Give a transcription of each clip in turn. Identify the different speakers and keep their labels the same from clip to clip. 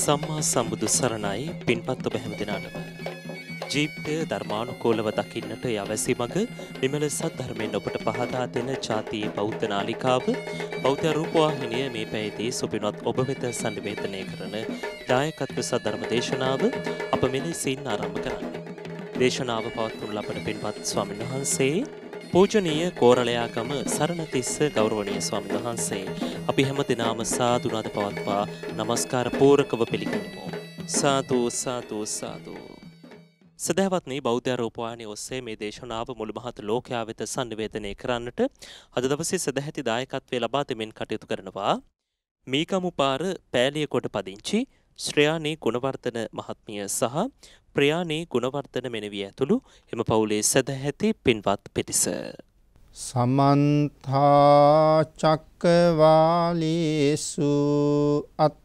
Speaker 1: සම්මා සම්බුදු සරණයි පින්පත් ඔබ හැම දෙනාටම. ජීවිතය ධර්මානුකූලව දකින්නට යවැසි මඟ විමල සද්ධර්මයෙන් ඔබට පහදා දෙන ජාතියේ බෞද්ධ නාලිකාව බෞද්ධ රූපවාහිනිය මේ පැයේදී සුපිනවත් ඔබ වෙත සම්නිවේදනය කරන දායකත්ව සද්ධර්ම දේශනාව අප මෙලෙසින් ආරම්භ කරන්නේ. දේශනාව පවත්වනු ලබන පින්වත් ස්වාමීන් වහන්සේ පූජනීය කෝරළයාගම සරණතිස්ස ගෞරවනීය ස්වාමීන් වහන්සේ අපි හැම දිනාම සාදුනාද පවත්වා නමස්කාර පූරකව පිළිගනිමු. සාතු සාතු සාතු. සදහවත්නි බෞද්ධ රූපවාහිනිය ඔස්සේ මේ දේශනාව මුළුමහත් ලෝකයා වෙත sannivedanaya කරන්නට අද දවසේ සදැහැති දායකත්වයේ ලබා දෙමින් කටයුතු කරනවා මීකමුපාර පෑලිය කොට පදිංචි ශ්‍රයානී ගුණවර්ධන මහත්මිය සහ ප්‍රයානී ගුණවර්ධන මෙනවිය ඇතුළු එම පවුලේ සදැහැති පින්වත් පිරිස
Speaker 2: සමන්තා චක්කවාලේසු අත්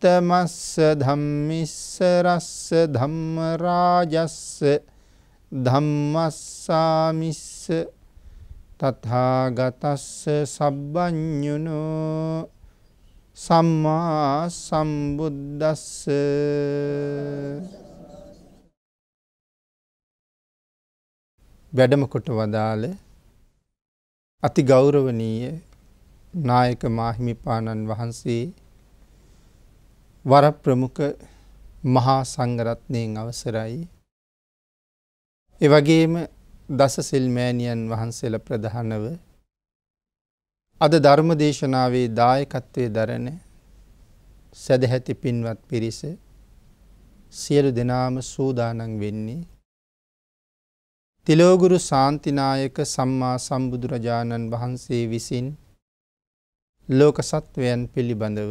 Speaker 2: උත්තමස්ස ධම්මිස්ස රස්ස ධම්ම රාජස්ස ධම්මස්සාමිස්ස තථාගතස්ස සබ්බඤුනෝ සම්මා සම්බුද්දස්ස වැඩම කොට වදාළ අති ගෞරවනීය නායක මාහිමිපාණන් වහන්සේ වර ප්‍රමුඛ මහා සංගරත්නයෙන් අවසරයි. එවගේම දසසිල්මෑණියන් වහන්සේල ප්‍රධානව අද ධර්ම දේශනාවේ දායකත්වය දරන සැදහැති පින්වත් පිරිස සියලු දෙනාම සූදානන් වෙන්නේ. තිලෝගුරු සාන්තිනායක සම්මා සම්බුදුරජාණන් වහන්සේ විසින් ලෝක සත්වයන් පිළිබඳව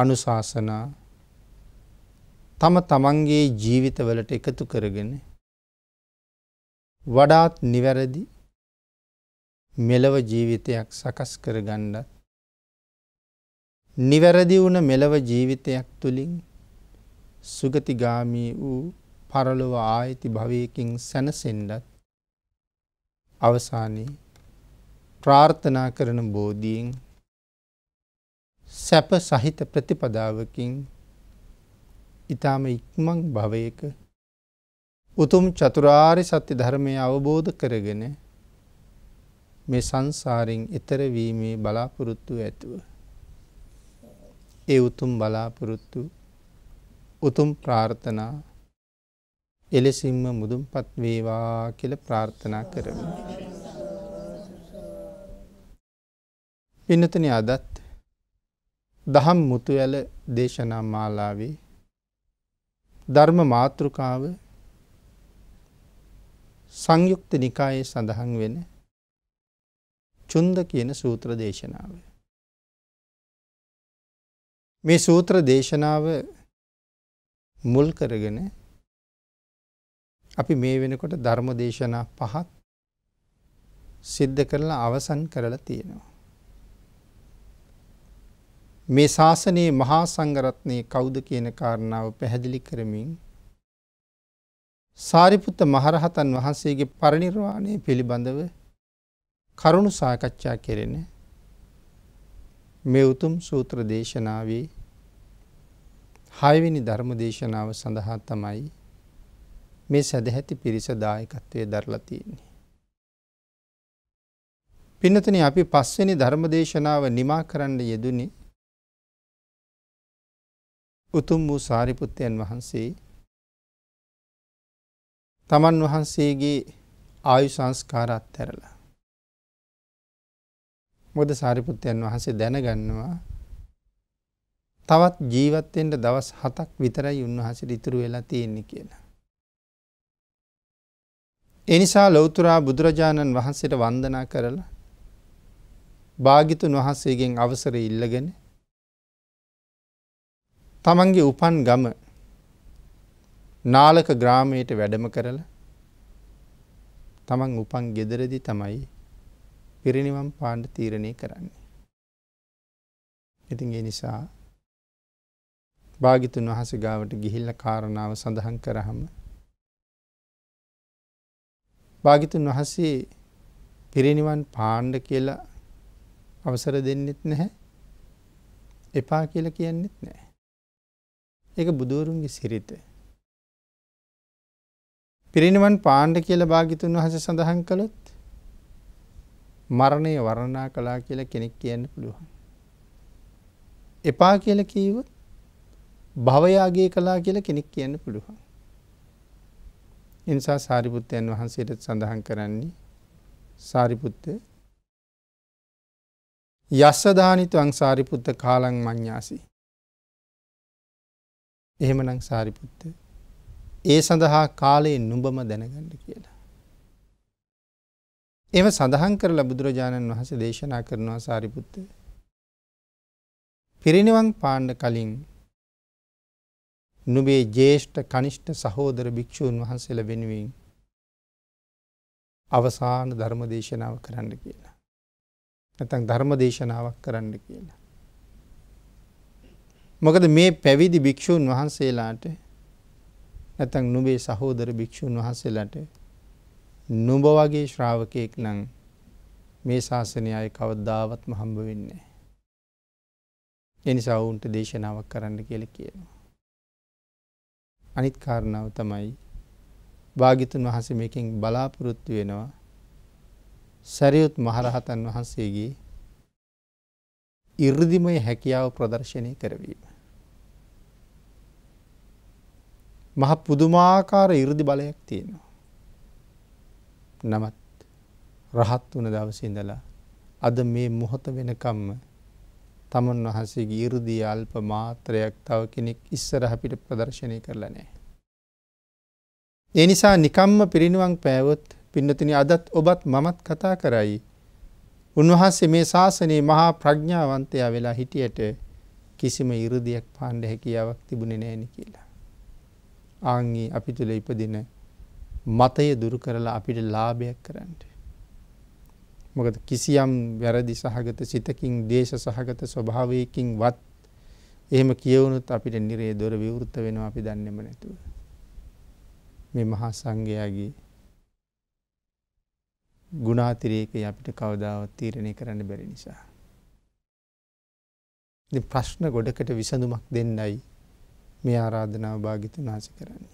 Speaker 2: අනුශාසනා තම තමන්ගේ ජීවිතවලට එකතු කරගෙන වඩාත් නිවැරදි මෙලව ජීවිතයක් සකස් කරගණ්ඩත් නිවැරදි වුණ මෙලව ජීවිතයක් තුළින් සුගතිගාමී වූ පරලොව ආයිති භවයකින් සැනසෙන්ඩත් අවසානයේ ප්‍රාර්ථනා කරන බෝධීෙන් සැප සහිත ප්‍රතිපදාවකින් ඊටාම ඉක්මන් භවයක උතුම් චතුරාර්ය සත්‍ය ධර්මය අවබෝධ කරගෙන මේ සංසාරෙන් එතර වීමේ බලාපොරොත්තු ඇතුව ඒ උතුම් බලාපොරොත්තු උතුම් ප්‍රාර්ථනා එලෙසින්ම මුදුන්පත් වේවා කියල ප්‍රාර්ථනා කරමු. පින්නතන අදත් දහම් මුතු ඇල දේශනා මාලාවේ ධර්ම මාතෘකාව සංයුක්ත නිකායේ සඳහන් වෙන චුන්ද කියන සූත්‍ර දේශනාව. මේ සූත්‍ර දේශනාව මුල් කරගෙන අපි මේ වෙනකොට ධර්ම දේශනා පහත් සිද්ධ කරලා අවසන් කරලා තියෙනවා. මේ ශාසනයේ මහා සංඝරත්නයේ කවුද කියන කාරණාව පැහැදිලි කරමින් සාරිපුත්ත මහරහතන් වහන්සේගේ පරිනිර්වාණය පිළිබඳව කරුණු සාකච්ඡා කෙරෙන මේ උතුම් සූත්‍ර දේශනාවේ හයවෙනි ධර්ම දේශනාව සඳහා තමයි මේ සැදැහැති පිරිස දායකත්වය දරලා තියෙන්නේ. පින්නතන අපි පස්වෙනි ධර්ම දේශනාව නිමා කරන්න යෙදුනේ උතුම් වූ සාරිපුත්තයන් වහන්සේ තමන් වහන්සේගේ ආයු සංස්කාරත් ඇරලා. මොද සාරිපුත්තයන් වහන්සේ දැනගන්නවා තවත් ජීවත්තෙන්ට දවස් හතක් විතරයි උන්වහසට ඉතුරු වෙලා තියෙන්නේ කියන. එනිසා ලොවතුරා බුදුරජාණන් වහන්සේට වන්දනා කරලා භාගිතුන් වහන්සේගෙන් අවසර ඉල්ලගෙන තමන්ගේ උපන් ගම නාලක ග්‍රාමයට වැඩම කරල තමන් උපන් ගෙදරදි තමයි පිරිනිවම් පාණ්ඩ තීරණය කරන්නේ. ඉතින්ගේ නිසා භාගිතුන් වහස ගාවට ගිහිල්ල කාරණාව සඳහන් කරහම භාගිතුන් වහසේ පිරිනිවන් පාණ්ඩ කියලා අවසර දෙන්නෙත් නැහැ එපා කියල කියන්නෙත් නෑ. එක බුදුවරුන්ගේ සිරිත. පිරිනිවන් පාණ්ඩ කියල භාගිතුන් වහස සඳහන් කළොත් මරණය වරණා කලා කියලා කෙනෙක් කියන්න පුළුවන්. එපා කියල කීව භවයාගේ කලා කියල කෙනෙක් කියන්න පුළුවන්. එනිසා සාරිපුත්තයන් වහන්සේට සඳහන් කරන්නේ සාරිපුත්ත යස්සධානිතුවං සාරිපුත්ත කාලං මං්ඥාසී එහෙමනං සාරිපුත්ත ඒ සඳහා කාලයේ නුඹම දැනගඩ කියලා. එම සඳහන් කරලා බුදුරජාණන් වහස දේශනා කරනවා සාරිපුත්ත. පිරිනිවන් පාණ්ඩ කලින් නුබේ ජේෂ්ඨ කනිෂ්ඨ සහෝදර භික්‍ෂූන් වහන්සේල වෙනුවෙන් අවසාන ධර්මදේශනාව කරන්න කියලා. නැතන් ධර්මදේශනාවක් කරන්න කියලා. මොකද මේ පැවිදි භික්‍ෂූන් වහන්සේලාට නැතන් නුබේ සහෝදර භික්‍ෂූන් වහන්සේලාට නුඹ වගේ ශ්‍රාවකයෙක් නං මේ ශාසනය අය කවද්දාවත්ම හම්බ වෙන්නේ. එනිසා ඔවුන්ට දේශනාවක් කරන්න කියල කියනවා. අනිත් කාරණාව තමයි භාගිතුන් වහස මේකින් බලාපොරොත්තු වෙනවා සැරියුත් මහරහතන් වහන්සේගේ ඉර්දිමය හැකියාව ප්‍රදර්ශනය කරවීම. මහ පුදුමාකාර ඉරදි බලයක් තියෙනවා. නමත් රහත් වන දවසිඳලා අද මේ මොහොත වෙනකම්ම තමන් වහන්සේ ගීරුදී අල්ප මාත්‍රයක් තව කෙනෙක් ඉස්සරහ පිට ප්‍රදර්ශනය කරලා නෑ. ඒ නිසා නිකම්ම පිරිනිවන් පෑවොත් පින්නතින අදත් ඔබත් මමත් කතා කරයි. උන්වහන්සේ මේ ශාසනයේ මහා ප්‍රඥාවන්තයා වෙලා හිටියට කිසිම ඉරුදියක් පාණ්ඩ හැකියාවක් තිබුණෙ නෑනි කියලා. ආංගී අපි තුළ ඉපදින මතය දුරු කරලා අපිට ලාභයක් කරන්න. මොකද කිසියම් වැරදි සහගත සිතකින් දේශ සහගත ස්වභාවයකින් වත් එහෙම කියවුණුත් අපිට නිරේ දොර විවෘත වෙනවා අපි දන්නෙම නැතුව. මේ මහා සංඝයාගේ ගුණාතිරේකය අපිට කවදාවත් තීරණය කරන්න බැරි නිසා. ප්‍රශ්න ගොඩකට විසඳුමක් දෙන්නයි මේ ආරාධනාව භාගිතුන් වහස කරන්නේ.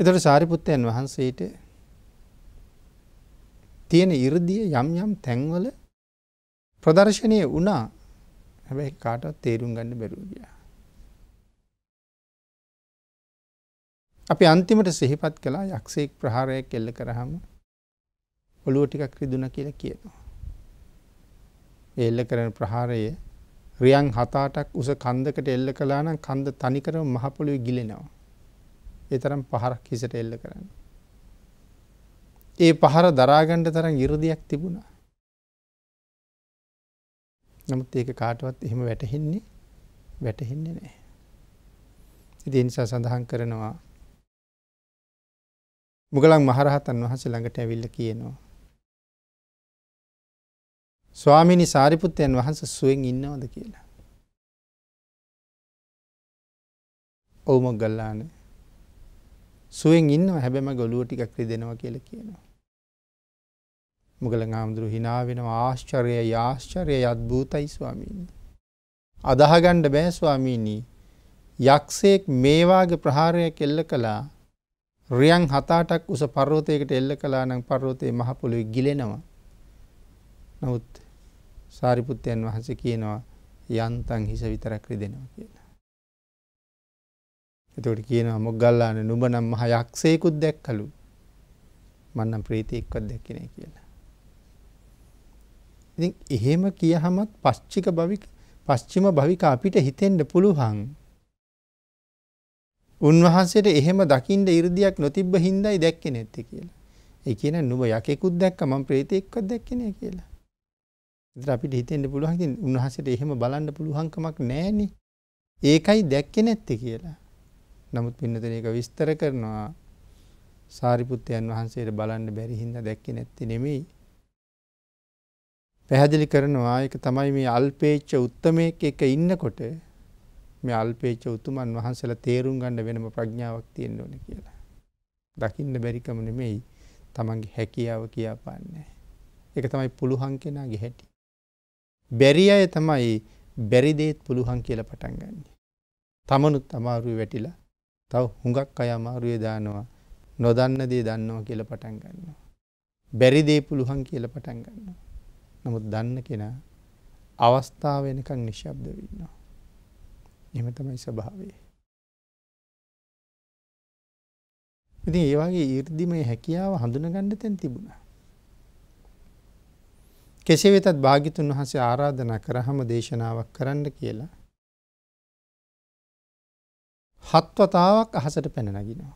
Speaker 2: එතට සාරිපුත්තයන් වහන්සේට තියෙන ඉරදිය යම් යම් තැන්වල ප්‍රදර්ශනය වනා හැබැයි කාටත් තේරුම් ගන්න බැරූගිය. අපි අන්තිමට සිහිපත් කලා යක්ෂයෙක් ප්‍රහාරයක් එල්ල කරහම ඔළුව ටිකක් රිදුන කියල කියනවා. එල්ල කරන ප්‍රහාරයේ රියන් 7-8ක් උස කන්දකට එල්ල කළා නම් කන්ද තනිකරම මහ පොළොවේ ගිලෙනවා. ඒ තරම් පහරක් හිසට එල්ල කරන්න. ඒ පහර දරාගන්න තරම් 이르දියක් තිබුණා. නමුත් ඒක කාටවත් එහෙම වැටහෙන්නේ වැටහෙන්නේ නැහැ. ඉතින් ඒ නිසා සඳහන් කරනවා මුගලන් මහරහතන් වහන්සේ ළඟට ඇවිල්ලා කියනවා ස්වාමිනි සාරිපුත්තයන් වහන්ස සුවෙන් ඉන්නවද කියලා. ඔවුමොක් ගල්ලාන සුවෙන් ඉන්න හැබැම ගොලුව ටිකක් දෙනවා කියල කියනවා. මුගල ආමුදුරු හිනාවෙන ආශ්චරය යාශ්චරය අත්භූතයි ස්වාමීනි. අදහගණ්ඩ බෑ ස්වාමීනී යක්ෂයෙක් මේවාගේ ප්‍රහාරයක් එල්ල කලා රියන් හතාටක් උස පරෝතයකට එල්ල කලා නම් පරෝතය මහපොළොයි ගිලෙනවා. නමුත් සාරිපුත්තයන් වහස කියනවා යන්තන් හිස විතරක් රිදෙනවා කියලා. එතකොට කියනවා මොග්ගල්ලාන නුඹ නම් මහ යක්ෂයෙකුත් දැක්කලු. මං නම් ප්‍රීතියෙක්වත් දැක්කේ නැහැ කියලා. ඉතින් එහෙම කියහමත් පස්චික භවික පස්චිම භවික අපිට හිතෙන්න පුළුවන්. උන්වහන්සේට එහෙම දකිින්ට ඉරදියක් නොතිබ්බ හින්දයි දැක්කෙ නැත්ති කියලා. ඒ කියන නුබ යකෙකුත් දැක්ක ම ප්‍රේතෙක්වත් දැක්කෙන කියලා. ඉතින් අපිට හිතෙන්න පුළුවන් ඉතින් උන්වහන්සේට එහෙම බලන්න පුළුවන්කමක් නැහෙනේ. ඒකයි දැක්කේ නැත්තේ කියලා. නමුත් පින්නතන ඒක විස්තර කරනවා සාරිපුත්තයන් වහන්සේට බලන්න බැරි හින්දා දැක්කේ නැත්තේ නෙමෙයි. පැහැදිලි කරනවා ඒක තමයි මේ අල්පේච්ඡ උත්තමයක එක ඉන්නකොට මේ අල්පේච්ච උතුමන් වහන්සේලා තේරුම් ගන්න වෙනම ප්‍රඥාවක් තියෙන්න ඕන කියලා. දකින්න බැරිකම නෙමෙයි තමන්ගේ හැකියාව කියාපන්නේ. ඒක තමයි පුළුවන් කෙනාගේ හැටි. බැරි අය තමයි බැරිදේත් පුළුවන් කියල පටන් ගන්න. තමනුත් අමාරුව වැටිලා තව හුඟක් අය අමාරුවේ දානවා නොදන්න දේ දන්නවා කියල පටන් ගන්නවා. බැරිදේ පුළුවන් කියල පටන් ගන්නවා. නමුත් දන්න කෙනා අවස්ථාව වෙනකං නිශ්ශබ්ද වෙන්නවා. එම තමයි ස්වභාවේ. ඉතින් ඒවාගේ ඉර්දිමය හැකියාව හඳුනගණ්ඩ තැන් තිබුණා. කෙසේ වෙතත් භාගිතුන් වහසේ ආරාධනා කරහම දේශනාවක් කරන්න කියලා. හත්වතාවක් අහසට පැනනගෙනවා.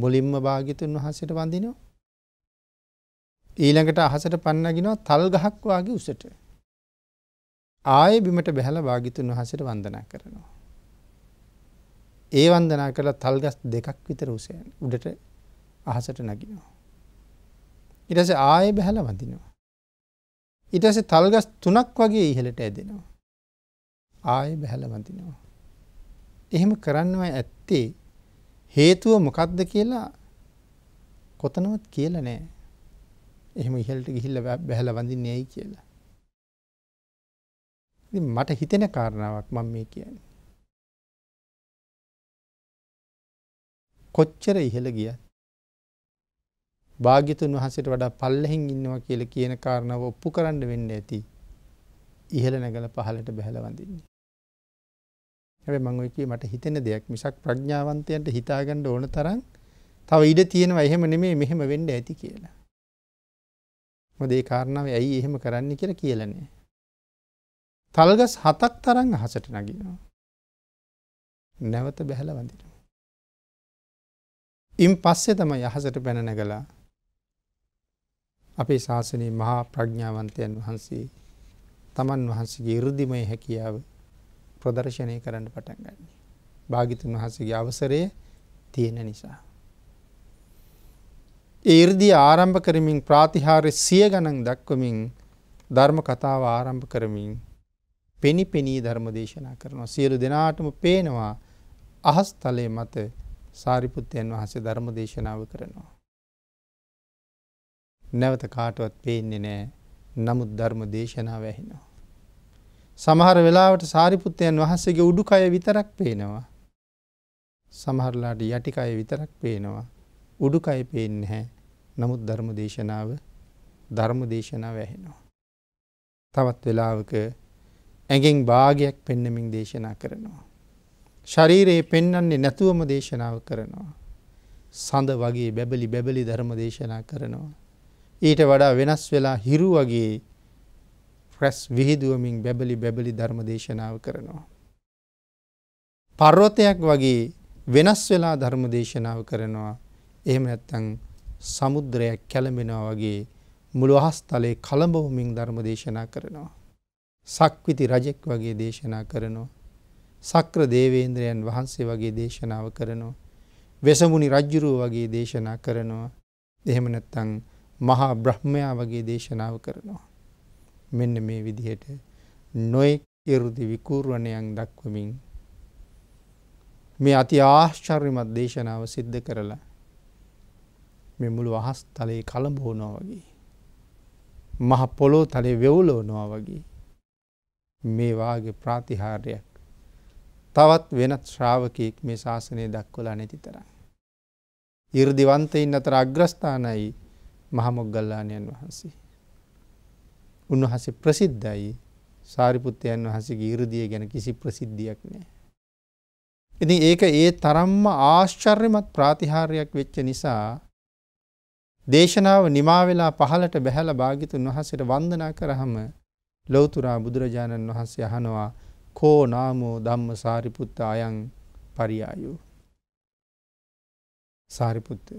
Speaker 2: මුලින්ම භාගිතුන් වහන්සට වඳිනවා. ඊළඟට අහසට පන්නගෙනවා තල් ගහක්වාගේ උසට. ආය බිමට බැහල භාගිතුන් වහසට වන්දනා කරනවා. ඒ වන්දනා කළ තල්ගස් දෙකක් විතර උසයන් උඩට අහසට නගිනවා. ඉරස ආය බැහල වඳිනවා. ඊට පස්සේ තල්ගස් තුනක් වගේ ඉහළට ඇදෙනවා. ආයෙ බහැල වඳිනවා. එහෙම කරන්නවා ඇත්තේ හේතුව මොකද්ද කියලා කොතනවත් කියලා නෑ. එහෙම ඉහළට ගිහිල්ලා බහැල වඳින්නේ ඇයි කියලා. ඉතින් මට හිතෙන කාරණාවක් මම මේ කියන්නේ. කොච්චර ඉහළ ගියත් භාග්‍යතුන් වහන්සේට වඩා පල්ලෙහින් ඉන්නවා කියලා කියන කාරණාව ඔප්පු කරන්න වෙන්න ඇති. ඉහළ නැගලා පහළට බහැලා වඳින්නේ. හැබැයි මම ඔය කිය මට හිතෙන දෙයක් මිසක් ප්‍රඥාවන්තයන්ට හිතාගන්න ඕන තරම් තව ඉඩ තියෙනවා එහෙම නෙමෙයි මෙහෙම වෙන්න ඇති කියලා. මොකද ඒ කාරණාව ඇයි එහෙම කරන්න කියලා කියලා නෑ. තල්ගස් හතක් තරම් අහසට නගිනවා. නැවත බහැලා වඳිනවා. ඉන් පස්සේ තමයි අහසට පැන නැගලා අපේ ශාසනයේ මහා ප්‍රඥාවන්තයන් වහන්සේ තමන් වහන්සේගේ ඉර්ධිමය හැකියාව ප්‍රදර්ශනය කරන්න පටන් ගන්නේ. භාගිතුන් වහන්සේගේ අවසරය තියෙන නිසා. ඒ ඉර්ධිය ආරම්භ කරමින් ප්‍රාතිහාර්ය සිය ගණන් දක්වමින් ධර්ම කතාව ආරම්භ කරමින් පෙනි පෙනී ධර්ම දේශනා කරනවා. සියලු දෙනාටම පේනවා අහස්තලයේ මත සාරිපුත්තයන් වහන්සේ ධර්ම දේශනාව කරනවා. නැවත කාටවත් පේන්නේ නෑ නමුත් ධර්ම දේශනාව ඇහෙනවා. සමහර වෙලාවට සාරිපුත්තයන් වහන්සේගේ උඩුකය විතරක් පේනවා. සමහරලාට යටිකය විතරක් පේනවා. උඩුකය පේෙන් හැ නමුත් ධර්ම දේශනාව ධර්ම දේශනාව ඇහෙනවා. තවත් වෙලාවක ඇගෙන් භාගයක් පෙන්නමින් දේශනා කරනවා. ශරීරයේ පෙන්නන්නේ නැතුවම දේශනාව කරනවා. සඳ වගේ බැබලි බැබලි ධර්ම දේශනා කරනවා. ඊට වඩා වෙනස් වෙලා හිරු වගේ රැස් විහිදුවමින් බැබලි බැබලි ධර්ම දේශනාව කරනවා. පර්වතයක් වගේ වෙනස් වෙලා ධර්ම දේශනාව කරනවා එහෙම නැත්තං සමුද්‍රයක් කැළඹෙනවා වගේ මුළු අහස්තලේ කළඹවමින් ධර්ම දේශනා කරනවා. සක්විති රජෙක් වගේ දේශනා කරනවා. සක්‍ර දේවේන්ද්‍රයන් වහන්සේ වගේ දේශනාව කරනවා. වෙසමුණි රජ්ජුරුව වගේ දේශනා කරනවා. එහෙම නැත්තං මහා බ්‍රහ්මයා වගේ දේශනාව කරනවා. මෙන්න මේ විදිහට නොයෙක් ඉරුදි විකූර්වණයන් දක්වමින් මේ අති ආශ්චර්යමත් දේශනාව සිද්ධ කරලා මෙ මුළු අහස් තලයේ කළඹෝනෝ වගේ. මහ පොලෝ තලේ වෙවුලෝනවා වගේ මේවාගේ ප්‍රාතිහාරයක් තවත් වෙනත් ශ්‍රාවකයෙක් මේ ශාසනය දක්වලා නැති තරම්. ඉර්දිවන්තයින් අතර අග්‍රස්ථානයි මහමොග්ගල්ලානයන් වහන්සේ. උන්වහසේ ප්‍රසිද්ධයි සාරිපුත්තයන් වහසේ ගීරදිය ගැන කිසි ප්‍රසිද්ධියක් නෑ. ඉති ඒක ඒ තරම්ම ආශ්චර්යමත් ප්‍රාතිහාරයක් වෙච්ච නිසා දේශනාව නිමාවෙලා පහලට බැහැල භාගිතුන් වහසට වන්දනා කරහම ලොවතුරා බුදුරජාණන් වහන්සේ අහනවා කෝ නාමෝ ධම්ම සාරිපුත්ත අයං පරියායු. සාරිපුත්තය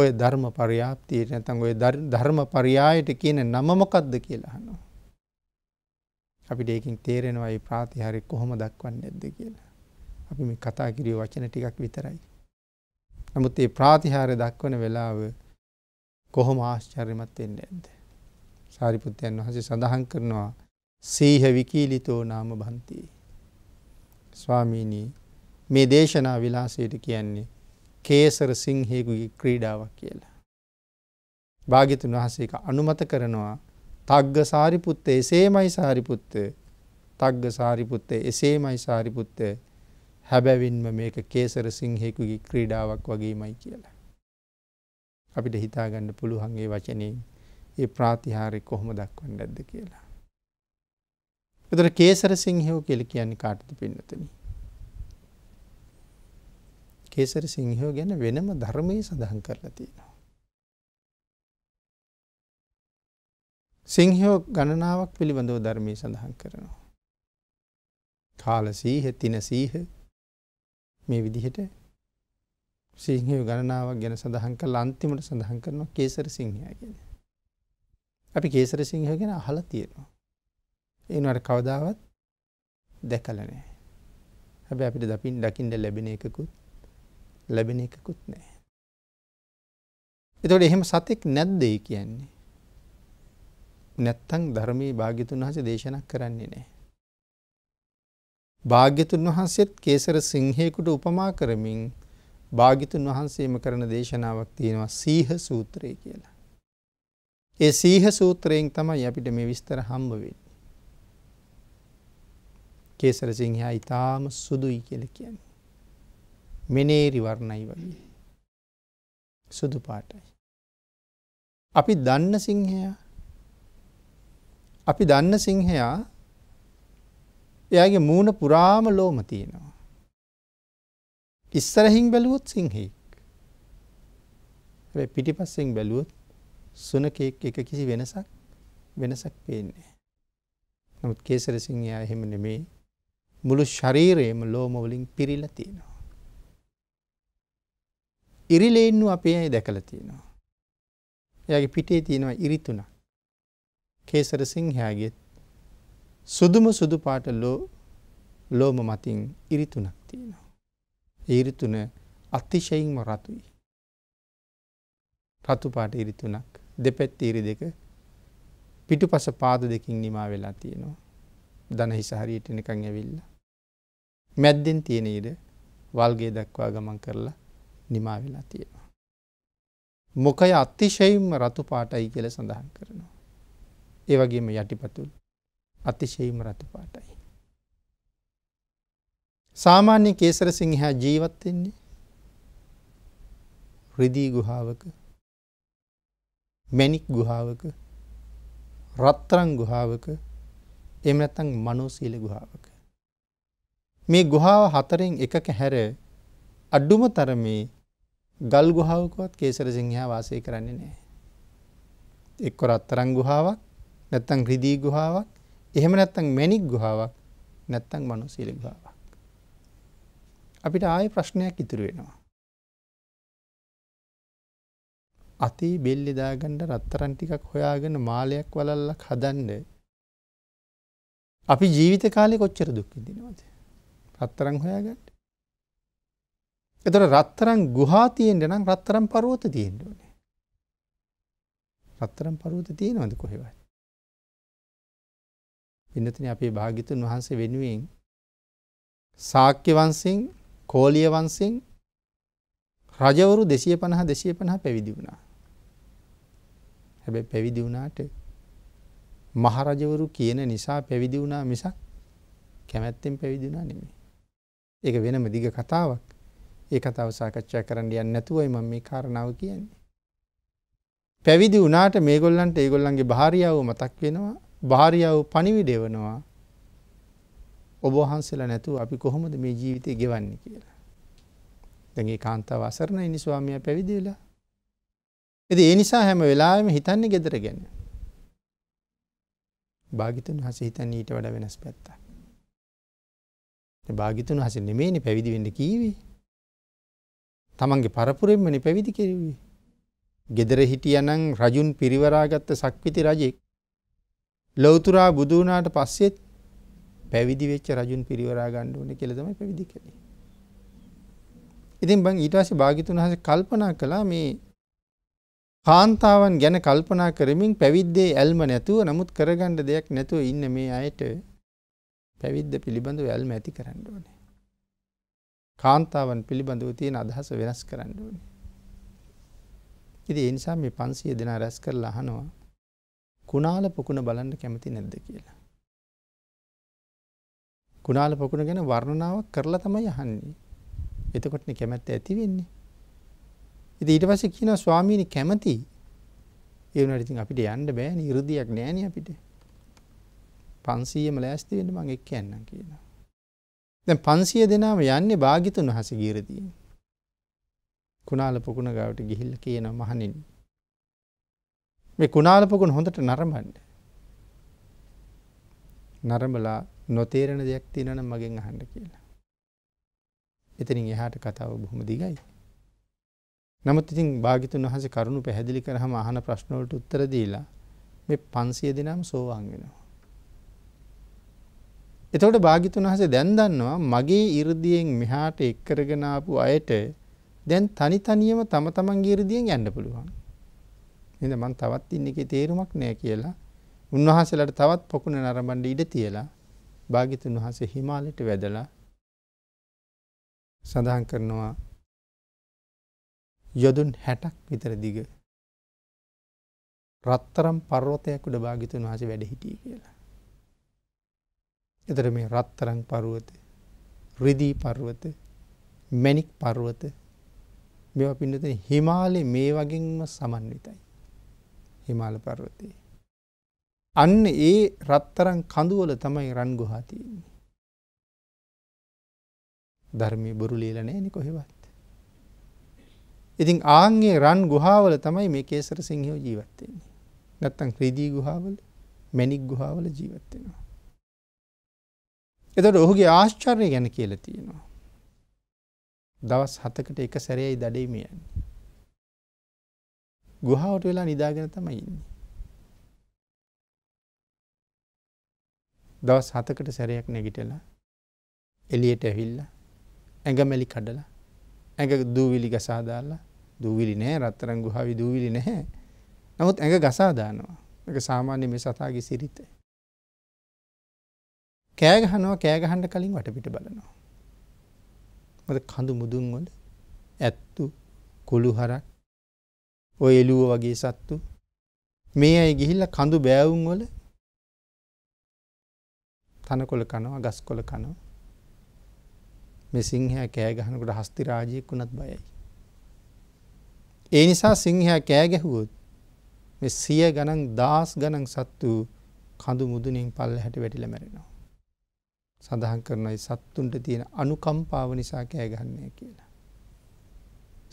Speaker 2: ඔය ධර්ම පරියාප්තියට නැතන් ඔය ධර්ම පරියායට කියන නමමොකක්ද කියලාහනවා. අපිට ඒකින් තේරෙනවයි ප්‍රාතිහාරි කොහොම දක්වන්න ඇද්ද කියලා. අපි මේ කතා කිරී වචන ටිකක් විතරයි. නමුත් ඒ ප්‍රාතිහාරය දක්වන වෙලාව කොහොම ආශ්චර්යමත් වෙන්න ඇද්ද. සාරිපුත්තයන් වහසේ සඳහන් කරනවා සීහ විකීලිතෝ නාම බන්තිී. ස්වාමීනී මේ දේශනා විලාසයට කියන්නේ කේසර සිංහයකුගේ ක්‍රීඩාවක් කියලා. භාගිතුන් වහසේ අනුමත කරනවා තග්ග සාරිපුත්තය එසේමයි සාරිපුත්තය තග්ග සාරිපුත්තය එසේමයි සාරිපුත්තය හැබැවින්ම මේක කේසර සිංහෙකුගේ ක්‍රීඩාවක් වගේමයි කියලා. අපිට හිතාගන්න පුළුහන්ගේ වචනයෙන් ඒ ප්‍රාතිහාරය කොහොම දක්වන් ඇද්ද කියලා. එතට කේසර සිංහෙව කියල කියන්නේ කාටත පින්නතනී. කේසර සිංහෝ ගැන වෙනම ධර්මයේ සඳහන් කරලා තියෙනවා. සිංහෝ ගණනාවක් පිළිබඳව ධර්මය සඳහන් කරනවා. කාල සීහ තින සීහ මේ විදිහට සිංහය ගණනාවක් ගැන සඳහන් කළ අන්තිමට සඳහන් කරනවා කේසර සිංහය ගැන. අපි කේසර සිංහ ගැන අහලා තියෙනවා. ඒනට කවදාවත් දැකලනෑ. හැබැ අපිට දපින් දකිින්ට ලැබෙන එකකුත් ලැබෙන එකකුත් නෑ. එතොට එහෙම සතෙක් නැද්දේ කියන්නේ. නැත්තං ධර්මී භාගිතුන් වහස දේශනක් කරන්නේ නෑ. භාග්‍යතුන් වහන්සේත් කේසර සිංහයකුට උපමා කරමින් භාගිතුන් වහන්සේම කරන දේශනාවක් තියෙනවා සීහ සූත්‍රය කියලා. ඒ සීහ සූත්‍රයෙන් තමයි අපිට මේ විස්තර හම්බවෙන්න. කේසර සිංහයා ඉතාම සුදුයි කියල කියන්නේ. මෙනේරි වර්ණයි වගේ. සුදු පාටයි. අපි දන්න සිංහයා අපි දන්න සිංහයා එයාගේ මූුණ පුරාම ලෝම තියෙනවා. ඉස්සරහින් බැලුවොත් සිංහෙක්. පිටිපස්සෙන් බැලුවොත් සුනකෙක් එක කිසි වෙනසක් වෙනසක් පේන්නේ. නමුත් කේසර සිංහයා එහෙම නෙමේ මුළු ශරීරයේම ලෝමවලින් පිරිල තියෙනවා. ඉරිලේන්නු අපේ ඇයි දැකල තියෙනවා. එයාගේ පිටේ තියෙනවා ඉරිතුුණ කේසර සිංහයාගෙත් සුදුම සුදු පාට ලෝ ලෝම මතින් ඉරිතුනක් තියෙනවා. ඉරිතුන අතිශයින්ම රතුයි. රතුපාට ඉරිතුනක් දෙපැත් ඉරි දෙක පිටු පස පාද දෙකින් නිමා වෙලා තියෙනවා. දන හිසහරියට නිකං ඇවිල්ල. මැද්දෙන් තියෙනීද වල්ගේ දක්වා ගමන් කරලා නිමා වෙලා තියෙනවා. මොකය අතිශයිම්ම රතු පාටයි කියල සඳහන් කරනවා. ඒවගේම යටිපතුල් අතිශයිම රතු පාටයි. සාමාන්‍ය කේසර සිංහා ජීවත්වෙන්නේ රිදී ගුහාාවක මැනික් ගුහාාවක රත්තරං ගුහාාවක එමනැතන් මනෝසීල ගුහාාවක. මේ ගුහාාව හතරෙන් එකක හැර අඩ්ඩුම තරමේ ගල් ගුහාවකොත් කේසර සිංහයා වාසය කරන්නේ නෑ. එක්කො රත්තරං ගුහාවක් නැත්තං ක්‍රදී ගුහාවක් එහෙම නැත්තං මැනික් ගුහාවක් නැත්තං මනු සීල ගුහාවක්. අපිට ආය ප්‍රශ්නයක් ඉතුරු වෙනවා. අති බෙල්ලෙදාගණ්ඩ රත්තරන් ටිකක් හොයාගෙන මාලයක් වලල්ලක් හදන්ඩ අපි ජීවිත කාලෙ කොච්චර දුක්කි දිනවද. රත්තරං හොයාගට එතොට රත්තරම් ගුහා තියෙන්ට නම් රත්තරම් පරුවත තියෙන්ටුවනේ. රත්තරම් පරුවත තියෙනවද කොහෙවයි. පින්නතින අපේ භාගිතුන් වහන්සේ වෙනුවෙන් සාක්‍ය වන්සිං කෝලිය වන්සිං රජවරු දෙසිය පණහ දෙසිය පණහ පැවිදි වුණා. හැබැ පැවිදි වුණාට මහරජවරු කියන නිසා පැවිදි වුණා මිසක් කැමැත්තෙන් පැවිදිනා නෙමේ. එක වෙනම දිග කතාවක් ඒ කතාව සාකච්ඡා කරන්න යන්න නැතුවයි මම මේ කාරණාව කියන්නේ. පැවිදි වුණාට මේගොල්ලන්ට ඒගොල්ලන්ගේ භාරියාව මතක් වෙනවා භාරියාව පනිවිඩෙවනවා ඔබහන්සලා නැතුව අපි කොහොමද මේ ජීවිතය ගෙවන්නේ කියලා. දැගේ කාන්තාව අසරණ නිස්වාමය පැවිදිලා. එති ඒ නිසා හැම වෙලාම හිතන්න ගෙදර ගැන. භාගිතුන් හස හිතන් ඊට වඩ වෙනස් පැත්තා. භාගිතුන් හස නෙමේනි පැවිදි වෙන්න කීවේ තමන්ගේ පරපුරෙන්ම නිපැවිදි කෙරවේ. ගෙදර හිටියනං රජුන් පිරිවරාගත්ත සක්විති රජෙක් ලොවතුරා බුදුනාට පස්සෙත් පැවිදි වෙච්ච රජුන් පිරිවරා ගණ්ඩ ඕන කෙළදම පැවිදි කළේ. ඉතින් බං ඊටවාස භාගිතුන් හස කල්පනා කළා මේ කාන්තාවන් ගැන කල්පනා කරමින් පැවිද්දේ ඇල්ම නැතුව නමුත් කරගණ්ඩ දෙයක් නැතුව ඉන්න මේ අයට පැවිද්ද පිළිබඳව ඇල්ම ඇති කරන්න ඕන. කාන්තාවන් පිළිබඳව තියෙන අදහස වෙනස් කරන්නුවන. ඉති එනිසා මේ පන්සිය දෙනා රැස් කරලා අහනවා කුණාල පොකුණ බලන්න කැමති නැද්ද කියලා. කුණාල පොකුණ ගැන වර්ණනාවක් කරලා තමයි යහන්නේ එතකොටන කැමැත්ත ඇති වෙන්නේ. ඉති ඊට පස කියන ස්වාමීණි කැමති ඒවනට ඉතින් අපිට යන්න බෑන ඉරුදියක් නෑන අපිට පන්සීයම ලෑස්තිවෙන මං එක් යන්න කියලා. දැ පන්සිය දෙනාම යන්නේ භාගිතුන් වහස ගීරදී. කුණාල පොකුණ ගවට ගිහිල්ල කියන මහනින්. මේ කුණාලපොකුණ හොඳට නරඹන්ඩ. නරඹලා නොතේරණ දෙයක් තිනන මගෙන් අහන්ඩ කියලා. එතනින් එහාට කතාව බොහොම දිගයි. නමුත් ඉතින් භාගිතුන් වහස කරුණු පැහැදිලි කරහම අහන ප්‍රශ්නෝලට උත්තර දීලා මේ පන්සිය දෙනම් සෝවාන් වෙනවා. එතකොට භාගිතුන් වහසේ දැන් දන්නවා මගේ 이르දියෙන් මෙහාට එක් කරගෙන ආපු අයට දැන් තනි තනියම තම තමන්ගේ 이르දියෙන් යන්න පුළුවන්. නේද මං තවත් ඉන්න එකේ තේරුමක් නැහැ කියලා උන්වහන්සේලාට තවත් පොකුණ නරඹන්න ඉඩ තියලා භාගිතුන් වහන්සේ හිමාලයට වැදලා සඳහන් කරනවා යොදුන් 60ක් විතර දිග රත්තරම් පර්වතයක් උඩ භාගිතුන් වහන්සේ වැඩ හිටියේ කියලා. එතර මේ රත්තරං පරුවත රිදී පරුවත මැනික් පරුවත මෙවා පින්නත හිමාලේ මේ වගේම සමන්විතයි. හිමාල පර්වතයේ. අන්න ඒ රත්තරං කඳුවල තමයි රන්ගුහාතියන්නේ. ධර්මය බොරු ලීල නෑනි කොහෙවත්. ඉතින් ආන්ගේ රන් ගුහාවල තමයි මේ කේසර සිංහෝ ජීවත්වෙන්නේ. නැත්තං ක්‍රදී ගුහාවල මැනික් ගුහාවල ජීවත්වෙනවා. එතට ඔහුගේ ආශ්චර්ය ගැන කියල තියෙනවා. දවස් හතකට එක සැරයයි දඩේමියන්. ගුහාවට වෙලා නිදාගෙන තමයින්නේ. දවස් හතකට සැරයක් නැගිටලා එලියට ඇවිල්ල ඇඟමැලි කඩල ඇඟ දූවිලි ගසාදාලා දූවිලි නෑ රත්තරං ගුහාවි දූවිලි නැහැ නමුත් ඇඟ ගසාදානවා එක සාමාන්‍ය මේ සතාගේ සිරිතේ කෑ ගහනවා කෑ ගහන්න කලින් වටපිට බලනවා. මොකද කඳු මුදුන් වල ඇත්තු කොළු හරක් ඔය එළුව වගේ සත්තු මේ අය ගිහිල්ලා කඳු බෑවුම් වල තනකොළ කනවා ගස්කොළ කනවා මේ සිංහයා කෑ ගහනකොට හස්ති රාජයෙක් වුණත් බයයි. ඒ නිසා සිංහයා කෑ ගැහුවොත් සිය ගණන් දාස් ගණන් සත්තු කඳු මුදුනින් පල්ල හැට වැටිල මැරෙනවා. සඳහන් කරනයි සත්තුන්ට තියෙන අනුකම්පාව නිසා කෑගන්නේ කියලා.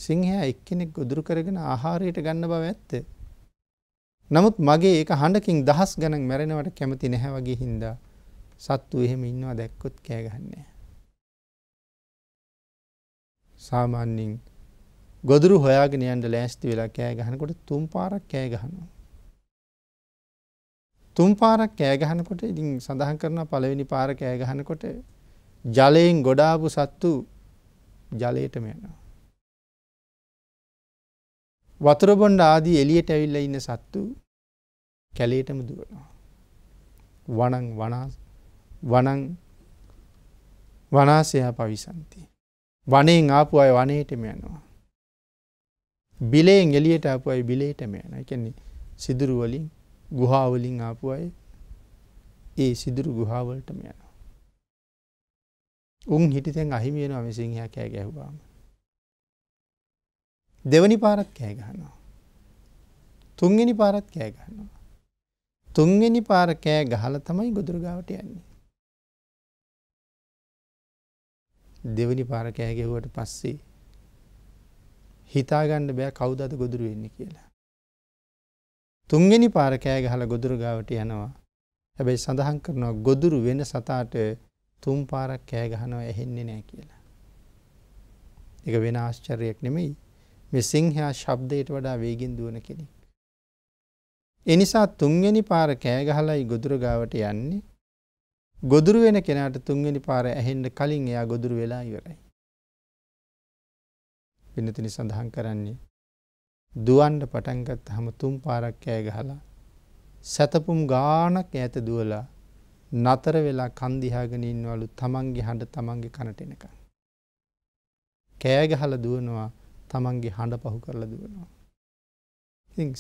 Speaker 2: සිංහයා එක්කෙනෙක් ගොදුරු කරගෙන ආහාරයට ගන්න බව ඇත්ත. නමුත් මගේ ඒක හඬකින් දහස් ගණන් මැරෙනවට කැමති නැහැ වගේ හින්දා සත්තු එහෙම ඉන්නවා දැක්කොත් කෑගන්නේ. සාමාන්‍යයෙන් ගොදුරු හොයාගෙන යන්න ලෑස්ති වෙලා කෑ ගහනකොට තුන් පාරක් කෑ ගහනවා. තුන් පාරක් කෑ ගහනකොට ඉතින් සඳහන් කරන පළවෙනි පාර කෑ ගහනකොට ජලයෙන් ගොඩාපු සත්තු ජලයටම යනවා. වතුරබොන්ඩ ආදී එලියට ඇවිල්ල ඉන්න සත්තු කැලේටම දුවනවා. වනං වනං වනාසයා පවිසන්ති. වනයෙන් ආපු අය වනයටම යනවා. බිලයෙන් එලියට ආපු අයි බිලේටම යන එකන්නේ සිදුරුවලින් ගුහාවලින් ආපු අය ඒ සිදුරු ගුහාවලටම යන. උන් හිටිතැන් අහිමියෙනවා මෙසිංහ කෑ ගැහවාම. දෙවනි පාරත් කෑගහනවා. තුන්ගනි පාරත් කෑගහනවා. තුන්ගනි පාර කෑ ගහල තමයි ගොදුරගාවට යන්නේ. දෙවනි පාර කෑගෙහුවට පස්සේ හිතාගණ්ඩ බෑ කවුදද ගොදුරු වෙන්න කියලා. තුන්ගෙන පාරකෑ ගහල ගොදුරු ගාවට යනවා. හැබැයි සඳහන් කරනවා ගොදුරු වෙන සතාට තුම් පාරක් කෑ ගහනව ඇහෙන්නේ නෑ කියලා. එක වෙන ආශ්චරයක් නෙමෙයි මෙ සිංහයා ශබ්දයට වඩා වේගෙන් දුවන කෙනෙක්. එනිසා තුන්ගනි පාර කෑගහලයි ගොදුර ගාවට යන්නේ ගොදුරු වෙන කෙනට තුන්ගනි පාර ඇහෙන්ට කලින් එයා ගොදුරු වෙලා ඉවරයි. පිනතිනි සඳහන් කරන්නේ දුවන්ඩ පටන්ගත් හම තුම් පාරක්කෑ ගහලා. සැතපුම් ගානක් ඇත දුවලා නතර වෙලා කන්දිහාගෙනින්වලු තමන්ගේ හඬ තමන්ගේ කනටෙනක. කෑගහල දුවනවා තමන්ගේ හඬ පහු කරල දුවනවා.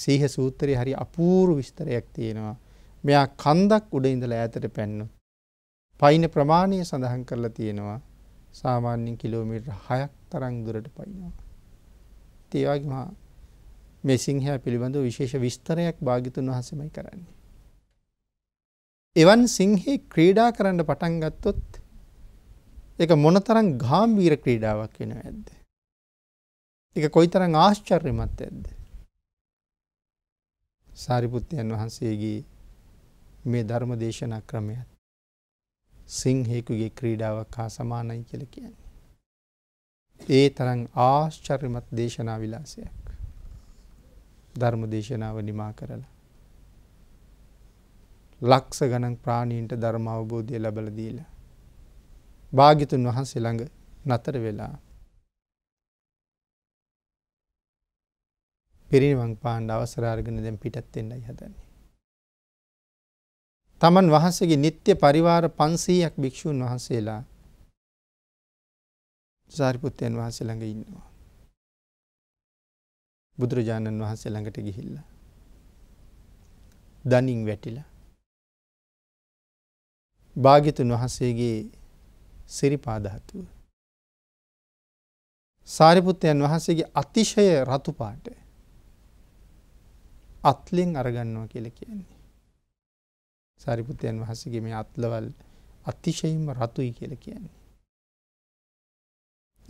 Speaker 2: සීහ සූත්‍රය හරි අපූරු විස්තරයක් තියෙනවා මෙයා කන්දක් උඩ ඉඳල ඇතට පැන්නු. පයින ප්‍රමාණය සඳහන් කරලා තියෙනවා සාමාන්‍යෙන් කිලෝමීට හයක් තරං දුරට පයිනවා. තේවාගේම මේ සිංහයා පිළිබඳව විශේෂ විස්තරයක් භාගිතුන් වහසමයි කරන්නේ. එවන් සිංහේ ක්‍රීඩා කරන්න පටන් ගත්තොත් එක මොනතරං ගාම්වීර ක්‍රීඩාවක් වෙන ඇද්ද. එක කොයිතරං ආශ්චර්යමත් ඇද්ද. සාරිපුත්තයන් වහන්සේගේ මේ ධර්ම දේශන ක්‍රමයත් සිංහෙකුගේ ක්‍රීඩාවක් හා සමානයි කියල කියන්නේ. ඒ තරං ආශ්චර්යමත් දේශනා විලාසයක්. ධර්ම දේශනාව නිමා කරලා. ලක්ස ගණන් ප්‍රාණීන්ට ධර්ම අවබෝධය ලබල දීලා. භාගිතුන් වහන්සේ ළඟ නතර වෙලා. පිරිනිවන් පාණ්ඩ අවසරාර්ගෙන දැන් පිටත් එෙන්න්නයි හදන්නේ. තමන් වහන්සගේ නිත්‍ය පරිවාර පන්සීයක් භික්‍ෂූන් වහන්සේලා සාරිපුත්තයන් වහසළඟ ඉන්නවා. බුදුරජාණන් වහන්සේ ළඟට ගිහිල්ලා. දනින් වැටිලා. භාගිතුන් වහන්සේගේ සිරිපාදහතුව. සාරිපුත්තයන් වහන්සේගේ අතිශය රතුපාට අත්ලෙන් අරගන්නවා කියල කියන්නේ. සාරිපුත්තයන් වහසගේ මේ අත්ලවල් අතිශයිම රතුයි කියල කියන්නේ.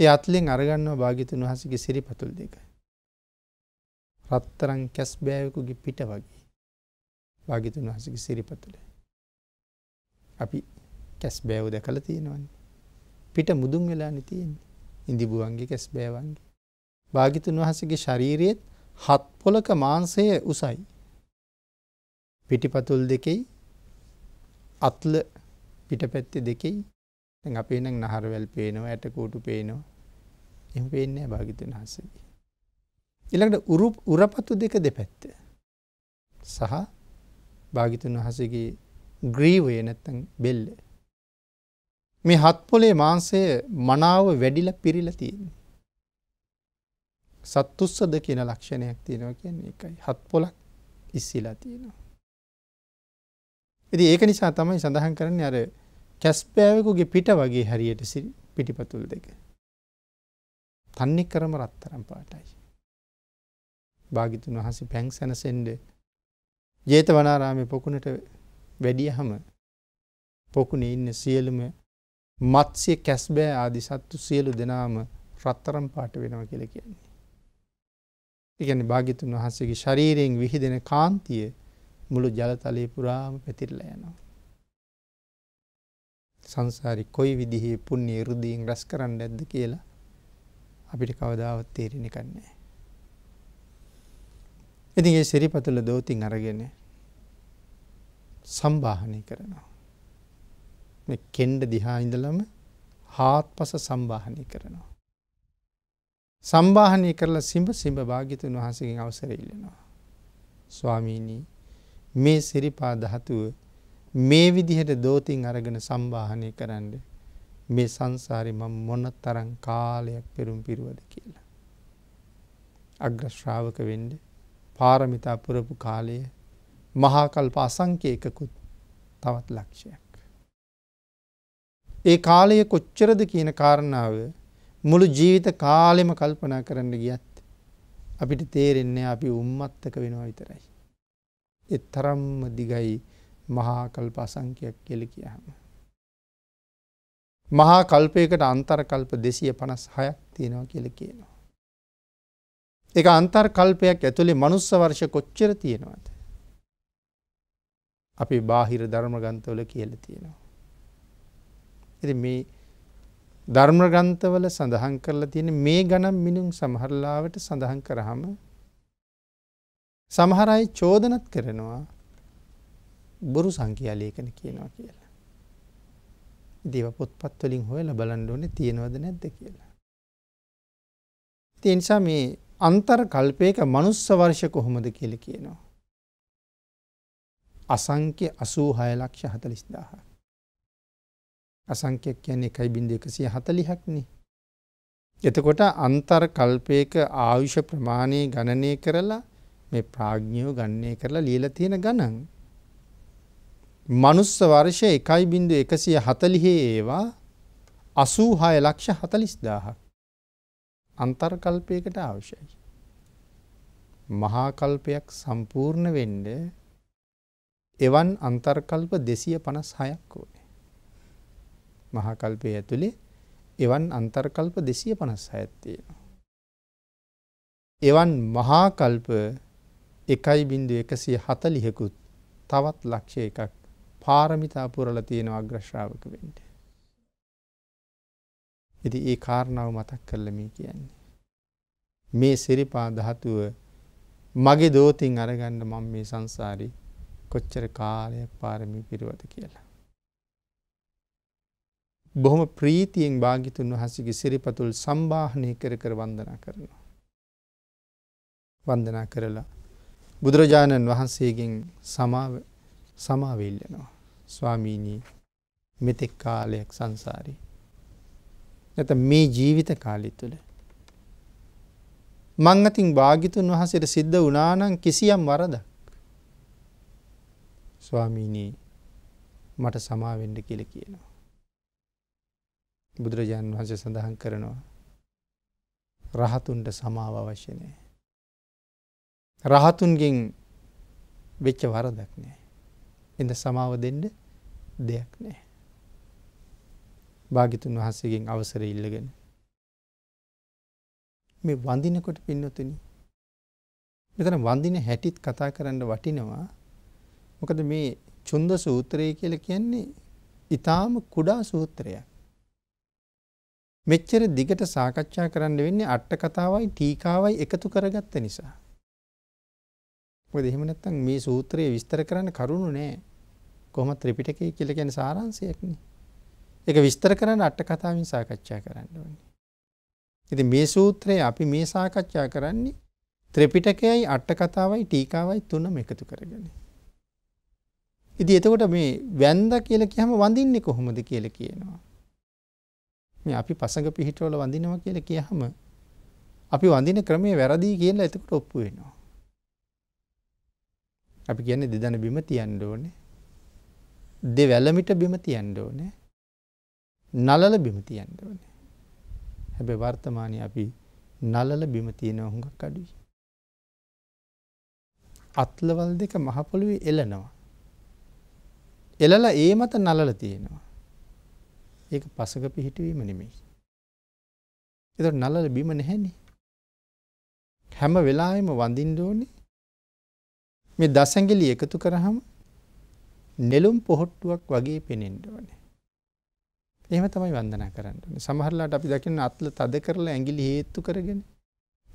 Speaker 2: ඒ අත්ලෙන් අරගන්නවා භාගිතුන් වහසගේ සිරිපතුල් දෙකයි. රත්තරං කැස් බෑයකුගේ පිට වගේ භාගිතුන් වහසගේ සිරිපතුල. අපි කැස් බෑව් දැකල තියෙනවන්නේ. පිට මුදුන් වෙලා නිතියෙන්නේ ඉඳිබුවන්ගේ කැස් බෑවන්ගේ. භාගිතුන් වහසගේ ශරීරයේත් හත් පොලක මාන්සය උසයි. පිටිපතුල් දෙකෙයි අත්ල පිටපැත්ති දෙකෙයි අපේ නම් නහරවැල් පේනවා ඇටකූටු පේනවා එම පේන්නේ භාගිතුන් හසගේ. ඊළඟට උරු උරපතු දෙක දෙපැත්ත සහ භාගිතුන් වහසගේ ග්‍රීවය නැත්තං බෙල්ල මේ හත් පොලේ මාංසය මනාව වැඩිල පිරිල තියෙන සත්තුස්සද කියන ලක්ෂණයක් තියෙනවා කියන්නේ එකයි හත් පොලක් ඉස්සිලා තියෙනවා ඉති ඒක නිසා තමයි සඳහන් කරන්නේ අර කැස්පෑවකුගේ පිට වගේ හරියට පිටිපතුල් දෙක තන්නේ කරම රත්තරම් පාටයි භාගිතුන් වහස පැන් සැනසෙන්ඩ ජේත වනාරාමය පොකුණට වැඩිය හම පොකුණේ ඉන්න සියලුම මත්සය කැස්බෑ ආදි සත්තු සියලු දෙනාම රත්තරම් පාට වෙනව කියල කියන්නේ. ඉගැන භාගිතුන් වහන්සේගේ ශරීරයෙන් විහිදෙන කාන්තිය මුළු ජලතලය පුරාම පැතිරල යනවා. සංසාරි කොයි විදිහේ පුන්නේ රුදීන් රැස් කරන්න ඇද්ද කියලා අපිට කවදාවත් තේරෙන කන්නේ. ඉතින් ඒ සිරිපතුල දෝතින් අරගෙන සම්බාහනය කරනවා. කෙන්ඩ දිහා ඉඳලම හාත් පස සම්බාහනය කරනවා. සම්බාහනය කරලා සිම්ඹ සිම්ඹ භාගිතුන් වහසකින් අවසරඉල්ලෙනවා. ස්වාමීණී මේ සිරිපා දහතුව මේ විදිහට දෝතින් අරගෙන සම්බාහනය කරන්න මේ සංසාරි මම මොන තරං කාලයක් පෙරුම් පිරුවද කියලා. අග්‍රශ්‍රාවක වෙන්ඩ පාරමිතා පුරපු කාලය මහාකල්ප අසංකයකකුත් තවත් ලක්ෂයක්. ඒ කාලය කොච්චරද කියන කාරණාව මුළු ජීවිත කාලෙම කල්පනා කරන්න ගියත් අපිට තේරෙන්නේ අපි උම්මත්තක වෙනවා විතරයි. එත් තරම්ම දිගයි මහාකල්ප අසංකයක් කෙල කියහම. මහා කල්පයකට අන්තර කල්ප දෙසිය පනස් හයක් තියෙනවා කියල කියනවා. එක අන්තර් කල්පයක් ඇතුළේ මනුස්ස වර්ෂ කොච්චර තියෙනවාද. අපි බාහිර ධර්මගන්තවල කියල තියෙනවා. එති මේ ධර්මගන්තවල සඳහන් කරලා තියෙන මේ ගනම් මිනුම් සමහරලාවට සඳහන් කරහම සමහරයි චෝදනත් කරනවා බොරු සංකයාලේකන කියනවා කියලා. දේව පොත්පත්වලින් හොය ලබලන්ඩෝන තියෙනවද නැද්ද කියලා. තිනිසා මේ අන්තර් කල්පයක මනුස්ස වර්ෂ කොහොමද කියල කියනවා. අසංක්‍ය අසූ හයලක්ෂ හතලිස්දාහ. අසංක්‍යයක් කියන්නේ එකයි බින්ද එකසිය හතලිහක්නේ. එතකොට අන්තර් කල්පයක ආයුෂ ප්‍රමාණය ගණනය කරලා මේ ප්‍රාග්ඥයෝ ගන්නේ කරලා ලියල තියෙන ගණන්. මනුස්ස වර්ෂය එකයි බින්දු එකසිය හතලිහේ ඒවා අසූහාය ලක්ෂ හතලිස් දාහක්. අන්තර්කල්පයකට අවශ්‍යයි. මහාකල්පයක් සම්පූර්ණ වෙන්ඩ එවන් අන්තර්කල්ප දෙසිය පනස් හයක් ඕනේ. මහාකල්පය ඇතුළේ එවන් අන්තර්කල්ප දෙසිය පනස් හඇත්තියෙනවා. එවන් මහාකල්ප එකයි බින්දු එකසිය හත ලිහෙකුත් තවත් ලක්ෂය එකක් පාරමිතා පුරල තියෙනවා අග්‍රශ්‍රාවක වෙන්ට. ඉති ඒ කාරණාව මතක් කරල මේ කියන්නේ. මේ සිරිපා දහතුව මගේ දෝතින් අරගණ්ඩ මං මේ සංසාරි කොච්චර කාලයක් පාරමි පිරිවත කියලා. බොහොම ප්‍රීතියෙන් භාගිතුන් වහසගේ සිරිපතුල් සම්බාහනය කර කර වන්දනා කරනවා. වන්දනා කරලා බුදුරජාණන් වහන්සේගෙන් සමාව සමාවෙල්ලනවා ස්වාමීණී මෙතෙක් කාලයක් සංසාරී නැත මේ ජීවිත කාලි තුළ. මං අතින් භාගිතුන් වහසට සිද්ධ වනානං කිසියම් වරදක්. ස්වාමීනී මට සමාවෙන්ඩ කියල කියනවා. බුදුරජාණන් වහන්සේ සඳහන් කරනවා. රහතුන්ට සමාව අවශ්‍යනය. රහතුන්ගෙන් වෙච්ච වරදක් නෑ. එඳ සමාව දෙන්ඩ දෙයක් නෑ. භාගිතුන් වහසගෙන් අවසර ඉල්ලගෙන. මේ වඳිනකොට පින්නතුනි. මෙතන වඳින හැටිත් කතා කරන්න වටිනවා මොකද මේ චුන්ද සූත්‍රය කියල කියන්නේ ඉතාම කුඩා සූත්‍රයක්. මෙච්චර දිගට සාකච්ඡා කරන්න වෙන්නේ අට්ට කතාවයි ටීකාවයි එකතු කරගත්ත නිසා. දෙහෙම නැත්තන් මේ සූත්‍රයේ විස්තර කරන්න කරුණු නෑ කොහොම ත්‍රිපිටකය කියල ගැන සාරංසයක්නේ එක විස්තර කරන අට කතාවින් සාකච්ඡා කරන්න ඕන්නේ. ඉති මේ සූත්‍රයේ අපි මේ සාකච්ඡා කරන්නේ ත්‍රෙපිටකයයි අට්ට කතාවයි ටීකාවයි තුනම එකතු කරගෙන. ඉති එතකොට මේ වැන්ද කියල කියහම වඳින්නේ කොහොමද කියල කියනවා. මේ අපි පසඟ පිහිටවල වඳිනවා කියල කියහම අපි වඳින ක්‍රමේ වැරදිී කියලා එතකට ඔප්පු වෙනවා. අපි කියන්නේ දෙදන බිම තියන්න ඕනේ. දෙවැලමිට බිම තියන්න ඕනේ. නලල බිම තියන්ට වන. හැබැ වර්තමානය අපි නලල බිම තියෙනව හුඟක් අඩුයි. අත්ලවල් දෙක මහපොළුවේ එලනවා. එලල ඒ මත නලල තියෙනවා. ඒක පසක පිහිටවීම නෙමෙයි. එතට නලල බිම නැහැනේ. හැම වෙලාහෙම වඳින්ඩෝනේ මේ දසැගිලි එකතු කරහම නෙලුම් පොහොට්ටුවක් වගේ පෙනෙන්ඩවනේ. එහෙම තමයි වන්දනා කරන්න සමහරලාට අපි දකින්න අත්ල තද කරලා ඇඟිලි හේත්තු කරගෙන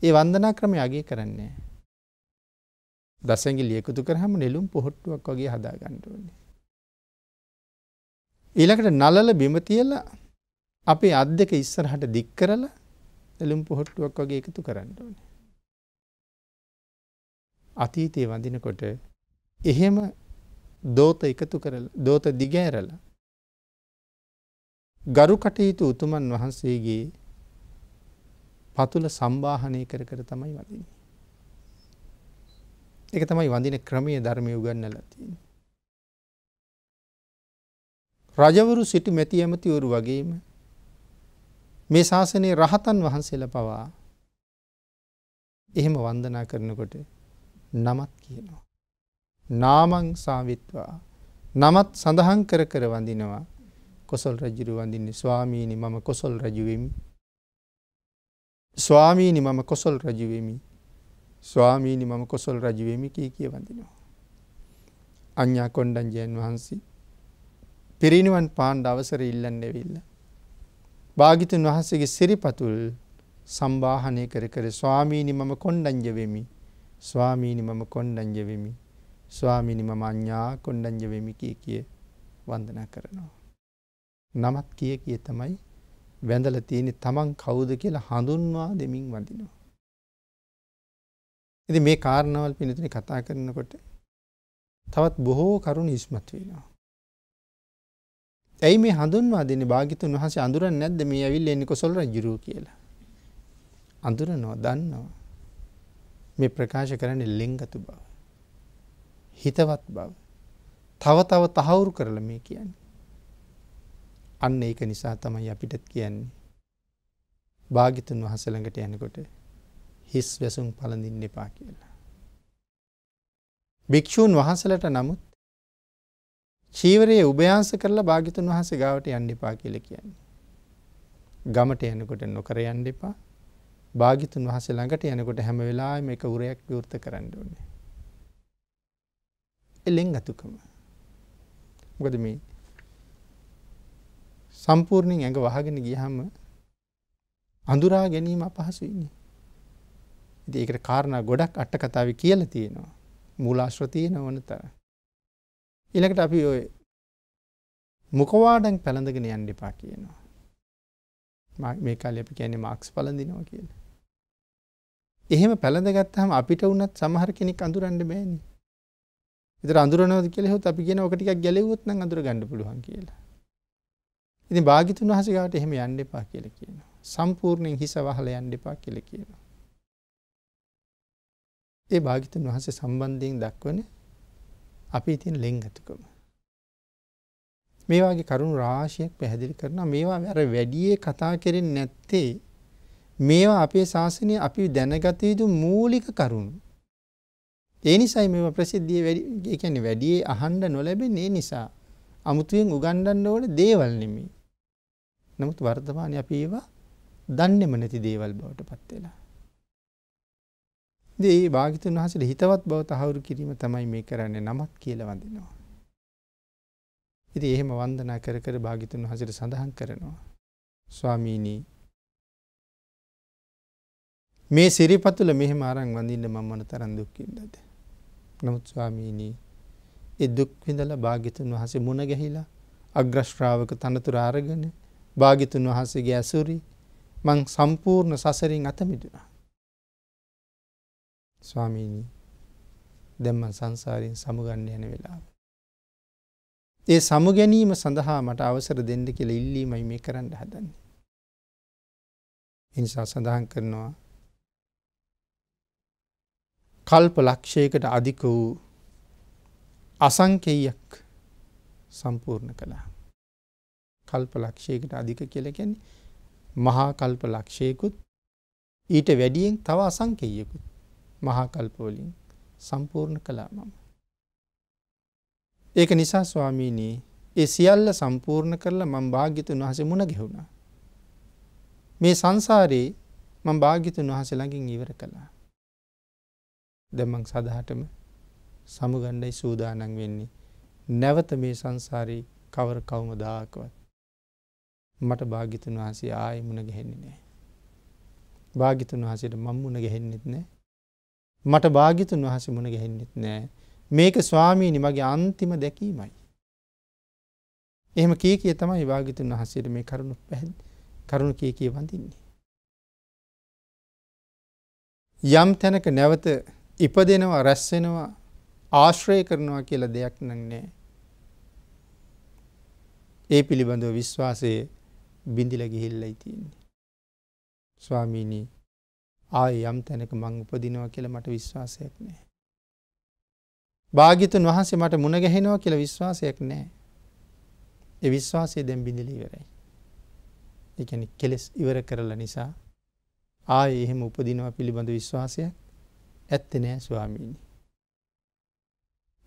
Speaker 2: ඒ වන්දනා ක්‍රම යගේ කරන්නේ. දසැගිලි එකතු කරහම නෙලුම් පොහොට්ටුවක් වගේ හදා ගණ්ඩුවන්නේ. ඊළකට නලල බිමතියල අපේ අත් දෙක ඉස්සරහට දික් කරලා එලුම් පොහොට්ටුවක් වගේ එකතු කරන්න ඕනේ. අතීතයේ වඳිනකොට එහෙම දෝත එකතු කරලා දෝත දිගෑරලා ගරු කටයුතු උතුමන් වහන්සේගේ පතුල සම්බාහනය කර කර තමයි වදින්නේ. එක තමයි වඳින ක්‍රමය ධර්මය උගන්නලතින්. රජවරු සිටි මැති ඇමතිවරු වගේම මේ ශාසනයේ රහතන් වහන්සේල පවා එහෙම වන්දනා කරනකොට නමත් කියනවා. නාමං සාවිත්වා නමත් සඳහන් කර කර වඳිනවා කොසල් රජුරු වඳින්නේ ස්වාමීනි මම කොසල් රජුවෙමි ස්වාමීනි මම කොසල් රජුවෙමි ස්වාමීනි මම කොසල් රජුවෙමි කිය කිය වඳිනවා. අඥ්ඥා කොණ්ඩන්ජයන් වහන්සේ පිරිනිවන් පාණ්ඩ අවසර ඉල්ලන්න වෙල්ල. භාගිතුන් වහන්සේගේ සිරිපතුල් සම්බාහනය කර කර ස්වාමීනි මම කොණ්ඩංජවෙමි ස්වාමීනි මම කොණ්ඩංජවෙමි ස්වාමිනි මම අඥ්ඥා කොණ්ඩංජවෙමි කිය කිය වන්දනා කරනවා. නමත් කිය කිය තමයි වැඳල තියෙනෙ තමන් කවුද කියලා හඳුන්වා දෙමින් වඳිනවා. එති මේ කාරණවල් පිනතුනි කතා කරනකොට තවත් බොහෝ කරුණ ඉස්මත් වෙනවා. ඇයි මේ හඳුන්වා දෙන භාගිතුන් වහස අඳුර නැද්ද මේ ඇවිල් එන්නි කොසොල් රජුරු කියලා. අඳුරනෝ දන්නවා. මේ ප්‍රකාශ කරන්නේ ලෙංගතු බව. හිතවත් බව. තව තව තහවුරු කරල මේ කියන්නේ. අන්න ඒක නිසා තමයි අපිටත් කියන්නේ. භාගිතුන් වහසළඟට යනකොට හිස් වැසුම් පලඳින් එපා කියලා. භික්‍ෂූන් වහන්සලට නමුත් චීවරයේ උභයාස කරලා භාගිතුන් වහස ගාවට යන්න එපා කියල කියන්නේ. ගමට යනකොට නොකර යන්න එපා භාගිතුන් වහස ළඟට යනකොට හැම වෙලා එක උරයක් විවෘත කරන්න ඕනේ. එලෙන් අතුකම. මොකද මේ සම්පූර්ණයෙන් ඇඟ වහගෙන ගියහම අඳුරා ගැනීම අපහසුයින්නේ. ඉති ඒකට කාරණ ගොඩක් අට්ට කතාව කියල තියෙනවා. මූලාශ්‍රතියන ඕන තර. ඉලකට අපි ඔය මොකවාඩන් පැළඳගෙන යන්න එපා කියනවා. මේ කාල අපි කියැනෙ මාක්ස් පලඳිනවා කියල. එහෙම පැළඳගත්තහම අපිට වනත් සමහර කෙනෙක් අඳුරන්ඩ බෑනි. ඉතර අඳුරනවද කෙලෙහොත් අපි කියෙන ඔකටික් ගැලවොත්න අඳුර ගණඩ පුළුවන් කියලා. ඉති භාගිතුන් වහසගාට එහෙම යන්න එපා කියල කියන. සම්පූර්ණයෙන් හිස වහල යන්න එපා කියල කියන. ඒ භාගිතුන් වහස සම්බන්ධයෙන් දක්වන අපි ඉතින් ලෙංගතුකම. මේවාගේ කරුණු රාශියක් පැහැදිලි කරන මේවා වැර වැඩියේ කතා කෙරෙන් නැත්තේ මේවා අපේ ශාසනය අපි දැනගත යුතු මූලික කරුණු. ඒ නිසයි මෙම ප්‍රසිද්ධිය වැඩිැන වැඩියේ අහන්ඩ නොලැබෙන ඒ නිසා අමුතුවෙන් උගණ්ඩන්න ඕන දේවල් නෙමේ. නමුත් වර්තමානය අපි ඒවා දන්නෙම නැති දේවල් බවට පත්වෙලා. දේ භාගිතුන් වහසට හිතවත් බව තහවුරු කිරීම තමයි මේ කරන්නේ නමත් කියලවඳිනවා. ඉති එහෙම වන්දනා කර කර භාගිතුන් වහසට සඳහන් කරනවා. ස්වාමීණී මේ සිරිපතුල මෙහෙම අරං වඳින්න මම්මන තරන් දුක්කින්දද. නමුත් ස්වාමීණී එ දුක්විඳල භාගිතුන් වහසේ මුණ ගැහිලා අග්‍රශ්්‍රාවක තනතුර ආරගෙන භාගිතුන් වහන්සේගේ ඇසුරි මං සම්පූර්ණ සසරින් අතමිදුනා. ස්වාමීණී දැම්මන් සංසාරයෙන් සමුගන්න යන වෙලාව. ඒ සමුගැනීම සඳහා මට අවසර දෙන්න කෙළ ඉල්ලීමයි මේ කරන්න හදන්නේ. ඉනිසා සඳහන් කරනවා කල්ප ලක්ෂයකට අධික වූ අසංකෙයක් සම්පූර්ණ කළා. කල්ප ලක්ෂයකට අධික කියලකැන්නේ මහා කල්ප ලක්ෂයකුත් ඊට වැඩියෙන් තව අසංකෙයකුත් මහාකල්පෝලින් සම්පූර්ණ කලා මම. ඒක නිසා ස්වාමීනී ඒ සියල්ල සම්පූර්ණ කරලා මං භාග්‍යතුන් වහසේ මුණ ගෙවුණා. මේ සංසාරයේ මං භාග්‍යතුන් වහස ළඟින් ඉවර කළා. දැමං සදහටම සමුගණ්ඩයි සූදානන් වෙන්නේ නැවත මේ සංසාරී කවර කවුම දාකවත් මට භාගිතුන් වහන්සේ ආය මුණ ගැහෙන්නේ නෑ. භාගිතුන් වහසට මං මුණ ගැහෙන්නෙත් නෑ. මට භාගිතුන් වහස මුණ ගැහෙන්නෙත් නෑ මේක ස්වාමීනි මගේ අන්තිම දැකීමයි. එහෙම කිය කිය තමයි භාගිතුන් වහසට මේ කරුණු පැහැ කරුණු කිය කිය වඳන්නේ. යම් තැනක නැවත ඉපදෙනවා රැස්වෙනවා ආශ්‍රය කරනවා කියලා දෙයක් නන්නේ. ඒ පිළිබඳව විශ්වාසයේ බිඳිල ගිහිල්ලයි තියන්නේ. ස්වාමීණී ආය යම් තැනක මං උපදිනවා කියල මට විශ්වාසයක් නෑ. භාගිතුන් වහන්සේ මට මුණගැහෙනවා කියල විශ්වාසයක් නෑ. එ විශ්වාසය දැම් බිඳිලීවරයි. එකන කෙලෙස් ඉවර කරල නිසා ආය එහෙම උපදිනවා පිළිබඳ විශ්වාසයක් ඇත්තනෑ ස්වාමීණි.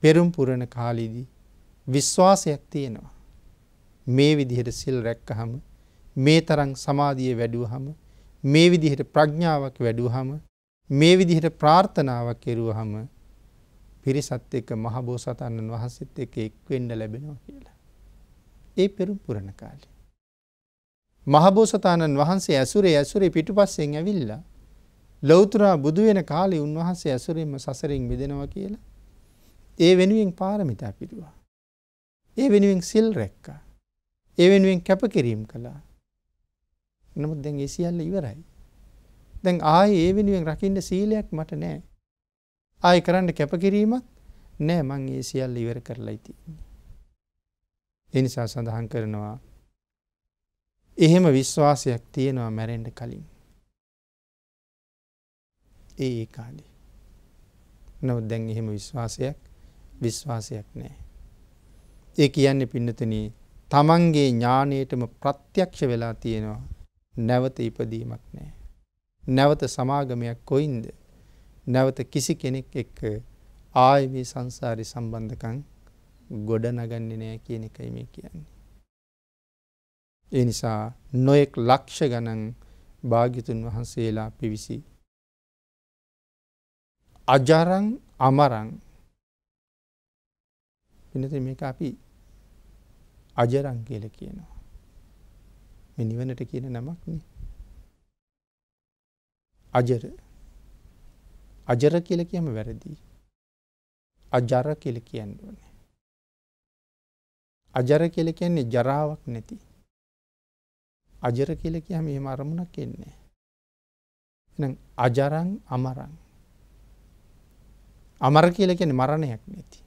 Speaker 2: පෙරුම් පුරණ කාලීදී විශ්වාසයක් තියෙනවා. මේ විදිහට සිල් රැක්ක හම මේ තරං සමාධිය වැඩුවහම මේ විදිහට ප්‍රඥාවක් වැඩුවහම මේ විදිහට ප්‍රාර්ථනාවක් කෙරුවහම පිරිසත් එක මහබෝසතන්නන් වහන්සේත් එක එක්වෙන්න ලැබෙනවා කියලා. ඒ පෙරුම් පුරණ කාලේ. මහබෝසතාණන් වහන්සේ ඇසුරේ ඇසුරේ පිටුපස්සෙන් ඇවිල්ලා ලෞතුරා බුදු වෙන කාලේ උන්වහන්සේ ඇසුරින්ම සසරින් මිදෙනවා කියලා ඒ වෙනුවෙන් පාරමිතා පිටුවා. ඒ වෙනුවෙන් සිල් රැක්කා. ඒ වෙනුවෙන් කැපකිරීම් කළා. නමුත් දැන් ඒ සියල්ල ඉවරයි. දැන් ආයේ ඒ වෙනුවෙන් රකින්න සීලයක් මට නෑ. ආයෙ කරන්න කැපකිරීමක් නෑ මං ඒ සියල්ල ඉවර කරලා ඉතින්නේ. එනිසා සඳහන් කරනවා එහෙම විශ්වාසයක් තියෙනවා මැරෙන්ඩ කලින්. ඒ කාලේ. නොව දැන් එහෙම විශ්වාසයක් විශ්වාසයක් නෑ. ඒ කියන්නේ පින්නතන තමන්ගේ ඥානයටම ප්‍රත්‍යක්ෂ වෙලා තියෙනවා නැවත ඉපදීමක් නෑ. නැවත සමාගමයක් කොයින්ද නැවත කිසි කෙනෙක් එක්ක ආයවී සංසාරි සම්බන්ධකං ගොඩ නගන්නේ නෑ කියන එකයි මේ කියන්නේ. ඒ නිසා නොයෙක් ලක්ෂ ගණන් භාගිතුන් වහන්සේලා පිවිසි. අජරං අමරං පිනති මේක අපි අජරං කියල කියනවා. මේ නිවනට කියන නමක් නේ. අජර අජර කියලා කියම වැරදි. අජර කියලා කියන්න ඕනේ. අජර කියලා කියන්නේ ජරාවක් නැති. අජර කියලා කියම එහෙම අරමුණක් එන්නේ. එහෙනම් අජරං අමරං. අමර කියලා කියන්නේ මරණයක් නැති.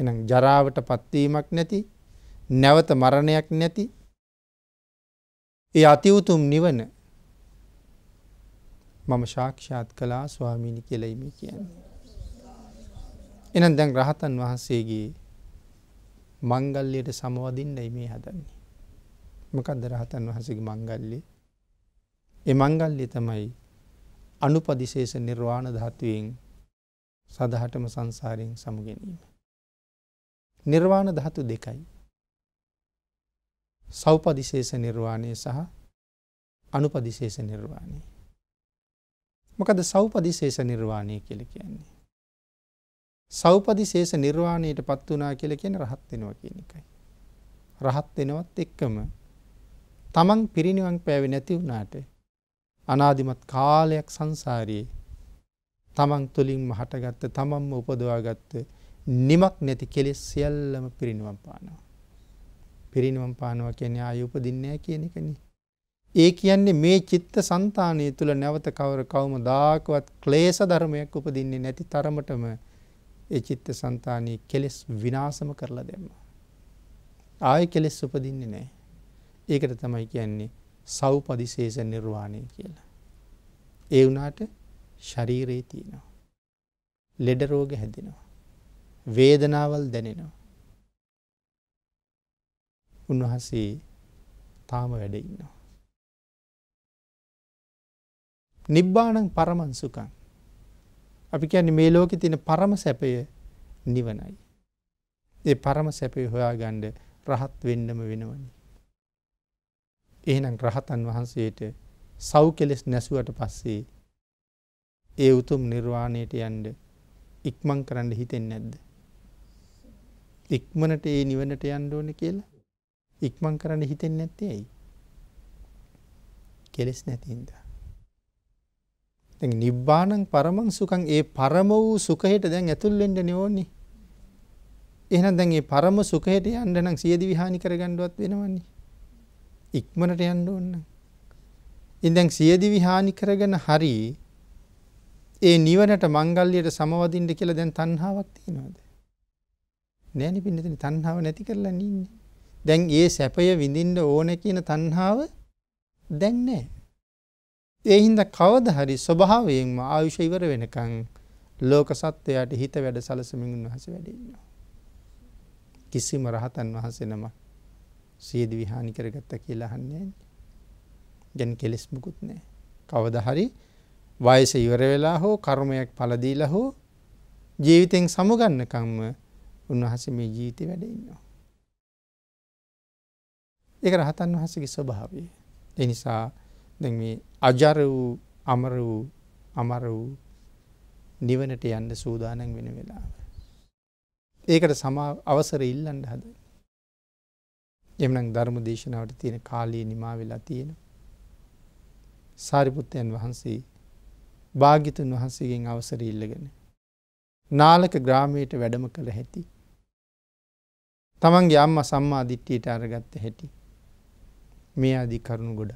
Speaker 2: එහෙනම් ජරාවට පත්වීමක් නැති, නැවත මරණයක් නැති ඒ අතිවුතුම් නිවන මම ශාක්ෂාත් කලා ස්වාමීණි කෙලයිමි කියන්න. එනම් දැන් රහතන් වහන්සේගේ මංගල්ලයට සමවදින්නයි මේ හදන්නේ. මකද රහතන් වහසගේ මංගල්ලි එ මංගල්ලි තමයි අනුපදිශේෂ නිර්වාණ ධාත්වයෙන් සදහටම සංසාරයෙන් සමුගැනීම. නිර්වාණ ධාතු දෙකයි. සෞපදිශේෂ නිර්වාණය සහ අනුපදිශේෂ නිර්වාණය. මොකද සෞපදිශේෂ නිර්වාණය කියල කියන්නේ. සෞපදිශේෂ නිර්වාණයට පත් වනා කියල කියන රහත් වෙනවා කියන එකයි. රහත් වෙනවත් එක්කම තමන් පිරිනිවන් පෑවි නැති වුණාට අනාධිමත් කාලයක් සංසාරයේ තමන් තුළින්ම හටගත්ත තමන්ම උපදවාගත්ත නිමක් නැති කෙලෙස් සියල්ලම පිරිනිවන් පානවා. පිරිනිවන් පානවා කියන්නේ ආය උපදින්නේ කියන එකනේ. ඒ කියන්නේ මේ චිත්ත સંතානය තුල නැවත කවර කවම දාකවත් ක්ලේශ ධර්මයක් උපදින්නේ නැති තරමටම ඒ චිත්ත સંතානී කෙලෙස් විනාශම කරලා දැම්මා. ආය කෙලෙස් උපදින්නේ නැහැ. ඒකට තමයි කියන්නේ සෞපදිශේෂ නිර්වාණය කියලා. ඒ වුණාට ශරීරයේ තියෙනවා. ලෙඩ රෝග හැදෙනවා. වේදනාවල් දැනෙනවා. උන්වහන්සේ තාම වැඩ ඉන්නවා. නිබ්බාණං පරමං සුකං. අපි කියන්නේ මේ ලෝකෙ තියෙන පරම සැපය නිවනයි. ඒ පරම සැපේ හොයාගන්න රහත් වෙන්නම වෙනවනි. එහෙනම් රහතන් වහන්සේට සව් කෙලෙස් නැසුවට පස්සේ ඒ උතුම් නිර්වාණයට යන්ඩ ඉක්මං කරන්න හිතෙන් නැද්ද. ඉක්මනට ඒ නිවනට යන්න ඕන කියලා ඉක්මන් කරන්න හිතෙන් නැත්තේ ඇයි. කෙලෙස් නැතින්ද. නිබ්බානං පරමං සුකං ඒ පරම වූ සුකහයට දැන් ඇතුල්ලෙන්ට නෝනි. එහෙනම් දැන් ඒ පරම සුකහයට යන්න නම් සියදි විහානි කරගන්නවත් වෙනවන්නේ. ඉක්මනට යන්න ඕන. ඉතින් සියදි විහානි කරගෙන හරි ඒ නිවනට මංගල්‍යයට සමවදින්න කියලා දැන් තණ්හාවක් තියනවාද? නෑනේ පින්නතනි තණ්හාව නැති කරලා ඉන්නේ. දැන් ඒ සැපය විඳින්න ඕන කියන තණ්හාව දැන් නැහැ. ඒ හින්දා කවද හරි ස්වභාවයෙන්ම ආයුෂ ඉවර වෙනකන් ලෝක සත්වයාට හිත වැඩ සලසමින් උන්වහන්සේ වැඩ ඉන්නවා. කිසිම රහතන් වහන්සේ නම සියදි විහානි කරගත්ත කියලා අහන්නේ නැහැ. ගැන කෙලෙස් මුකුත් නැහැ. කවද හරි වයස ඉවර වෙලා හෝ කර්මයක් පළදීලා හෝ ජීවිතෙන් සමුගන්නකම්ම උන්වහන්සේ මේ ජීවිතේ වැඩ ඉන්නවා. එක රහතන් වහසගේ ස්වභාවය. එනිසා දැ මේ අජර වූ අමර වූ අමර වූ නිවනට යන්න සූදානන් වෙන වෙලාව. ඒකට සමා අවසර ඉල්ලන්ඩ හද. එමනක් ධර්ම දේශනාවට තියෙන කාලී නිමා වෙලා තියෙන. සාරිපුත්තයන් වහන්සේ භාගිතුන් වහන්සේගෙන් අවසර ඉල්ලගෙන. නාලක ග්‍රාමයට වැඩම කළ හැති. තමන්ගේ අම්ම සම්මාධිට්ටියට අරගත්ත හැටි. මේ අධි කරුණු ගොඩ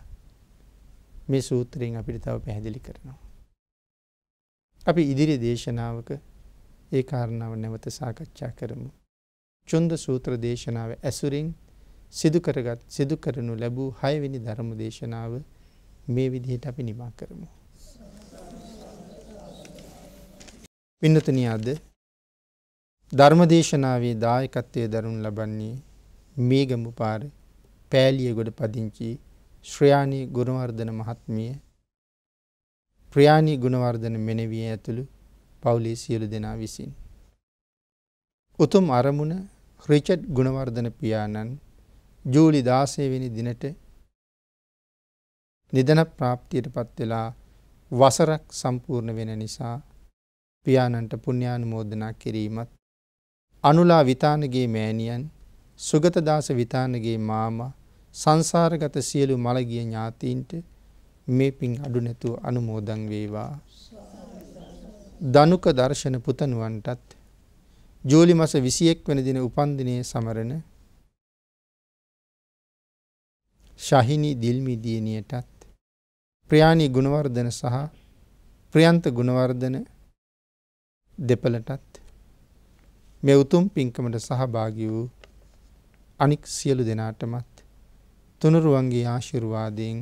Speaker 2: මේ සූත්‍රයෙන් අපිට තව පැහැදිලි කරනවා. අපි ඉදිරි දේශනාවක ඒ කාරණාව නැවත සාකච්ඡා කරමු. චුන්ද සූත්‍ර දේශනාව ඇසුරින් සිදුකරගත් සිදු කරනු ලැබූ හයවෙනි ධර්ම දේශනාව මේ විදිහට අපි නිමා කරමු. පින්නතනි අද ධර්මදේශනාවේ දායකත්වය දරුණු ලබන්නේ මේගමු පාර පෑලියගොඩ පදිංචි ශ්‍රයාණී ගුණවර්ධන මහත්මිය ප්‍රයාණී ගුණවර්ධන මෙනෙවිය ඇතුළු පවුලේ සියලු දෙනා විසින්. උතුම් අරමුණ රිචඩ් ගුණවර්ධන පියාණන් ජූලි දාසේවෙනි දිනට නිදන ප්‍රාප්තියට පත්වෙලා වසරක් සම්පූර්ණ වෙන නිසා පියාණන්ට පුුණ්‍යානුමෝදනා කිරීමත් අනුලා විතානගේ මෑණියන් සුගතදාස විතානගේ මාමා සංසාරගත සියලු මළගිය ඥාතීන්ට මේ පින් අඩු නැතුව අනුමෝදන් වේවා. දනුක දර්ශන පුතනුවන්ටත් ජූලි මස 21 වෙනි දින උපන්දිනයේ සමරන ශාහිනි දිල්මි දියණියටත් ප්‍රියානි ගුණවර්ධන සහ ප්‍රියන්ත ගුණවර්ධන දෙපළටත් මේ උතුම් පින්කමට සහභාගී වූ අනික් සියලු දෙනාටමත් තුනුරුවන්ගේ ආශිර්වාදයෙන්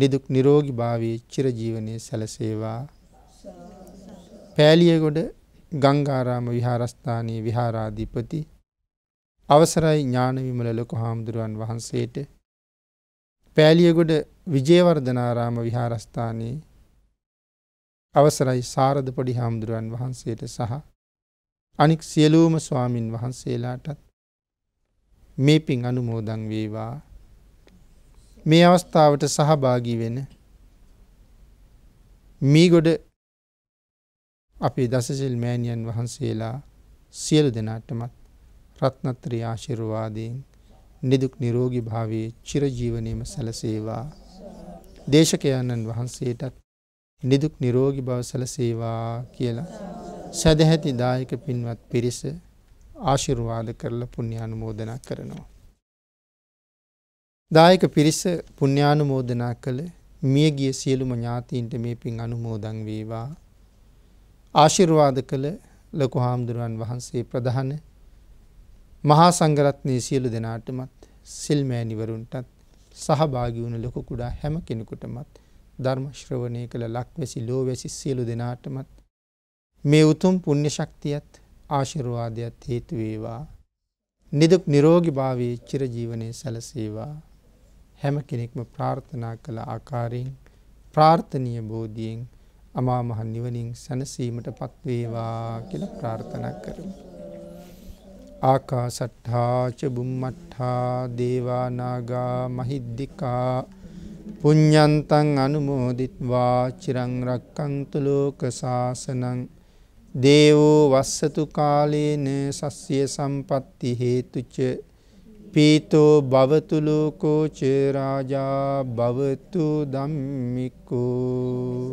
Speaker 2: නිදුක් නිරෝගී භාවයේ චිරජීවනයේ සැලසේවා. පෑලියගොඩ ගංගාරාම විහාරස්ථානයේ විහාරාධිපති අවසරයි ඥානවිමල ලොකු හාමුදුරුවන් වහන්සේට පෑලියගොඩ විජේවර්ධනාරාම විහාරස්ථානයේ අවසරයි සාරධ පොඩි හාමුදුරුවන් වහන්සේට සහ අනික් සියලූම ස්වාමින් වහන්සේලාටත් මේ පින් අනුමෝදන් වේවා මේ අවස්ථාවට සහභාගී වෙන මීගොඩ අපේ දසසිල් මෑණියන් වහන්සේලා සියලු දෙනාටමත් රත්නත්‍රී ආශිර්වාදයෙන් නිදුක් නිරෝගී භාවයේ චිරජීවනයේම සැලසේවා දේශකයන්න් වහන්සේටත් නිදුක් නිරෝගී බව සැලසේවා කියලා සදැහැති දායක පින්වත් පිරිස ආශිර්වාද කරලා පුණ්‍ය අනුමෝදනා කරනවා දායක පිරිස පුණ්‍යානුමෝදනා කළ මියගිය සියලුම ඥාතීන්ට මේ පින් අනුමෝදන් වේවා. ආශිර්වාද කළ ලොකු හාමුදුරුවන් වහන්සේ ප්‍රධාන මහා සංඝරත්නයේ සියලු දෙනාටමත් සිල්මෑණිවරුන්ටත් සහභාගී වුණු ලොකු කුඩා හැම කෙනෙකුටමත් ධර්ම ශ්‍රවණය කළ ලක්වැසි ලෝවැසි සියලු දෙනාටමත් මේ උතුම් පුණ්‍ය ශක්තියත් ආශිර්වාදයත් හේතු වේවා. නිදුක් නිරෝගී භාවයේ චිරජීවනයේ සැලසේවා හැම කෙනෙක්ම ප්‍රාර්ථනා කළ ආකාරයෙන් ප්‍රාර්ථනීය බෝධියෙන් අමා මහ නිවනින් සැනසීමට පත්වේවා කියලා ප්‍රාර්ථනා කරමු. ආකාසට්ඨා ච බුම්මට්ඨා දේවා නාග මහිද්దికා පුඤ්ඤන්තං අනුමෝදිත්වා චිරං රක්කන්තු ලෝක සාසනං දේවෝ වස්සතු කාලේන සස්්‍ය සම්පatti හේතුච පීතෝ භවතුලෝකෝ චේරාජා භවතු දම්මිකෝ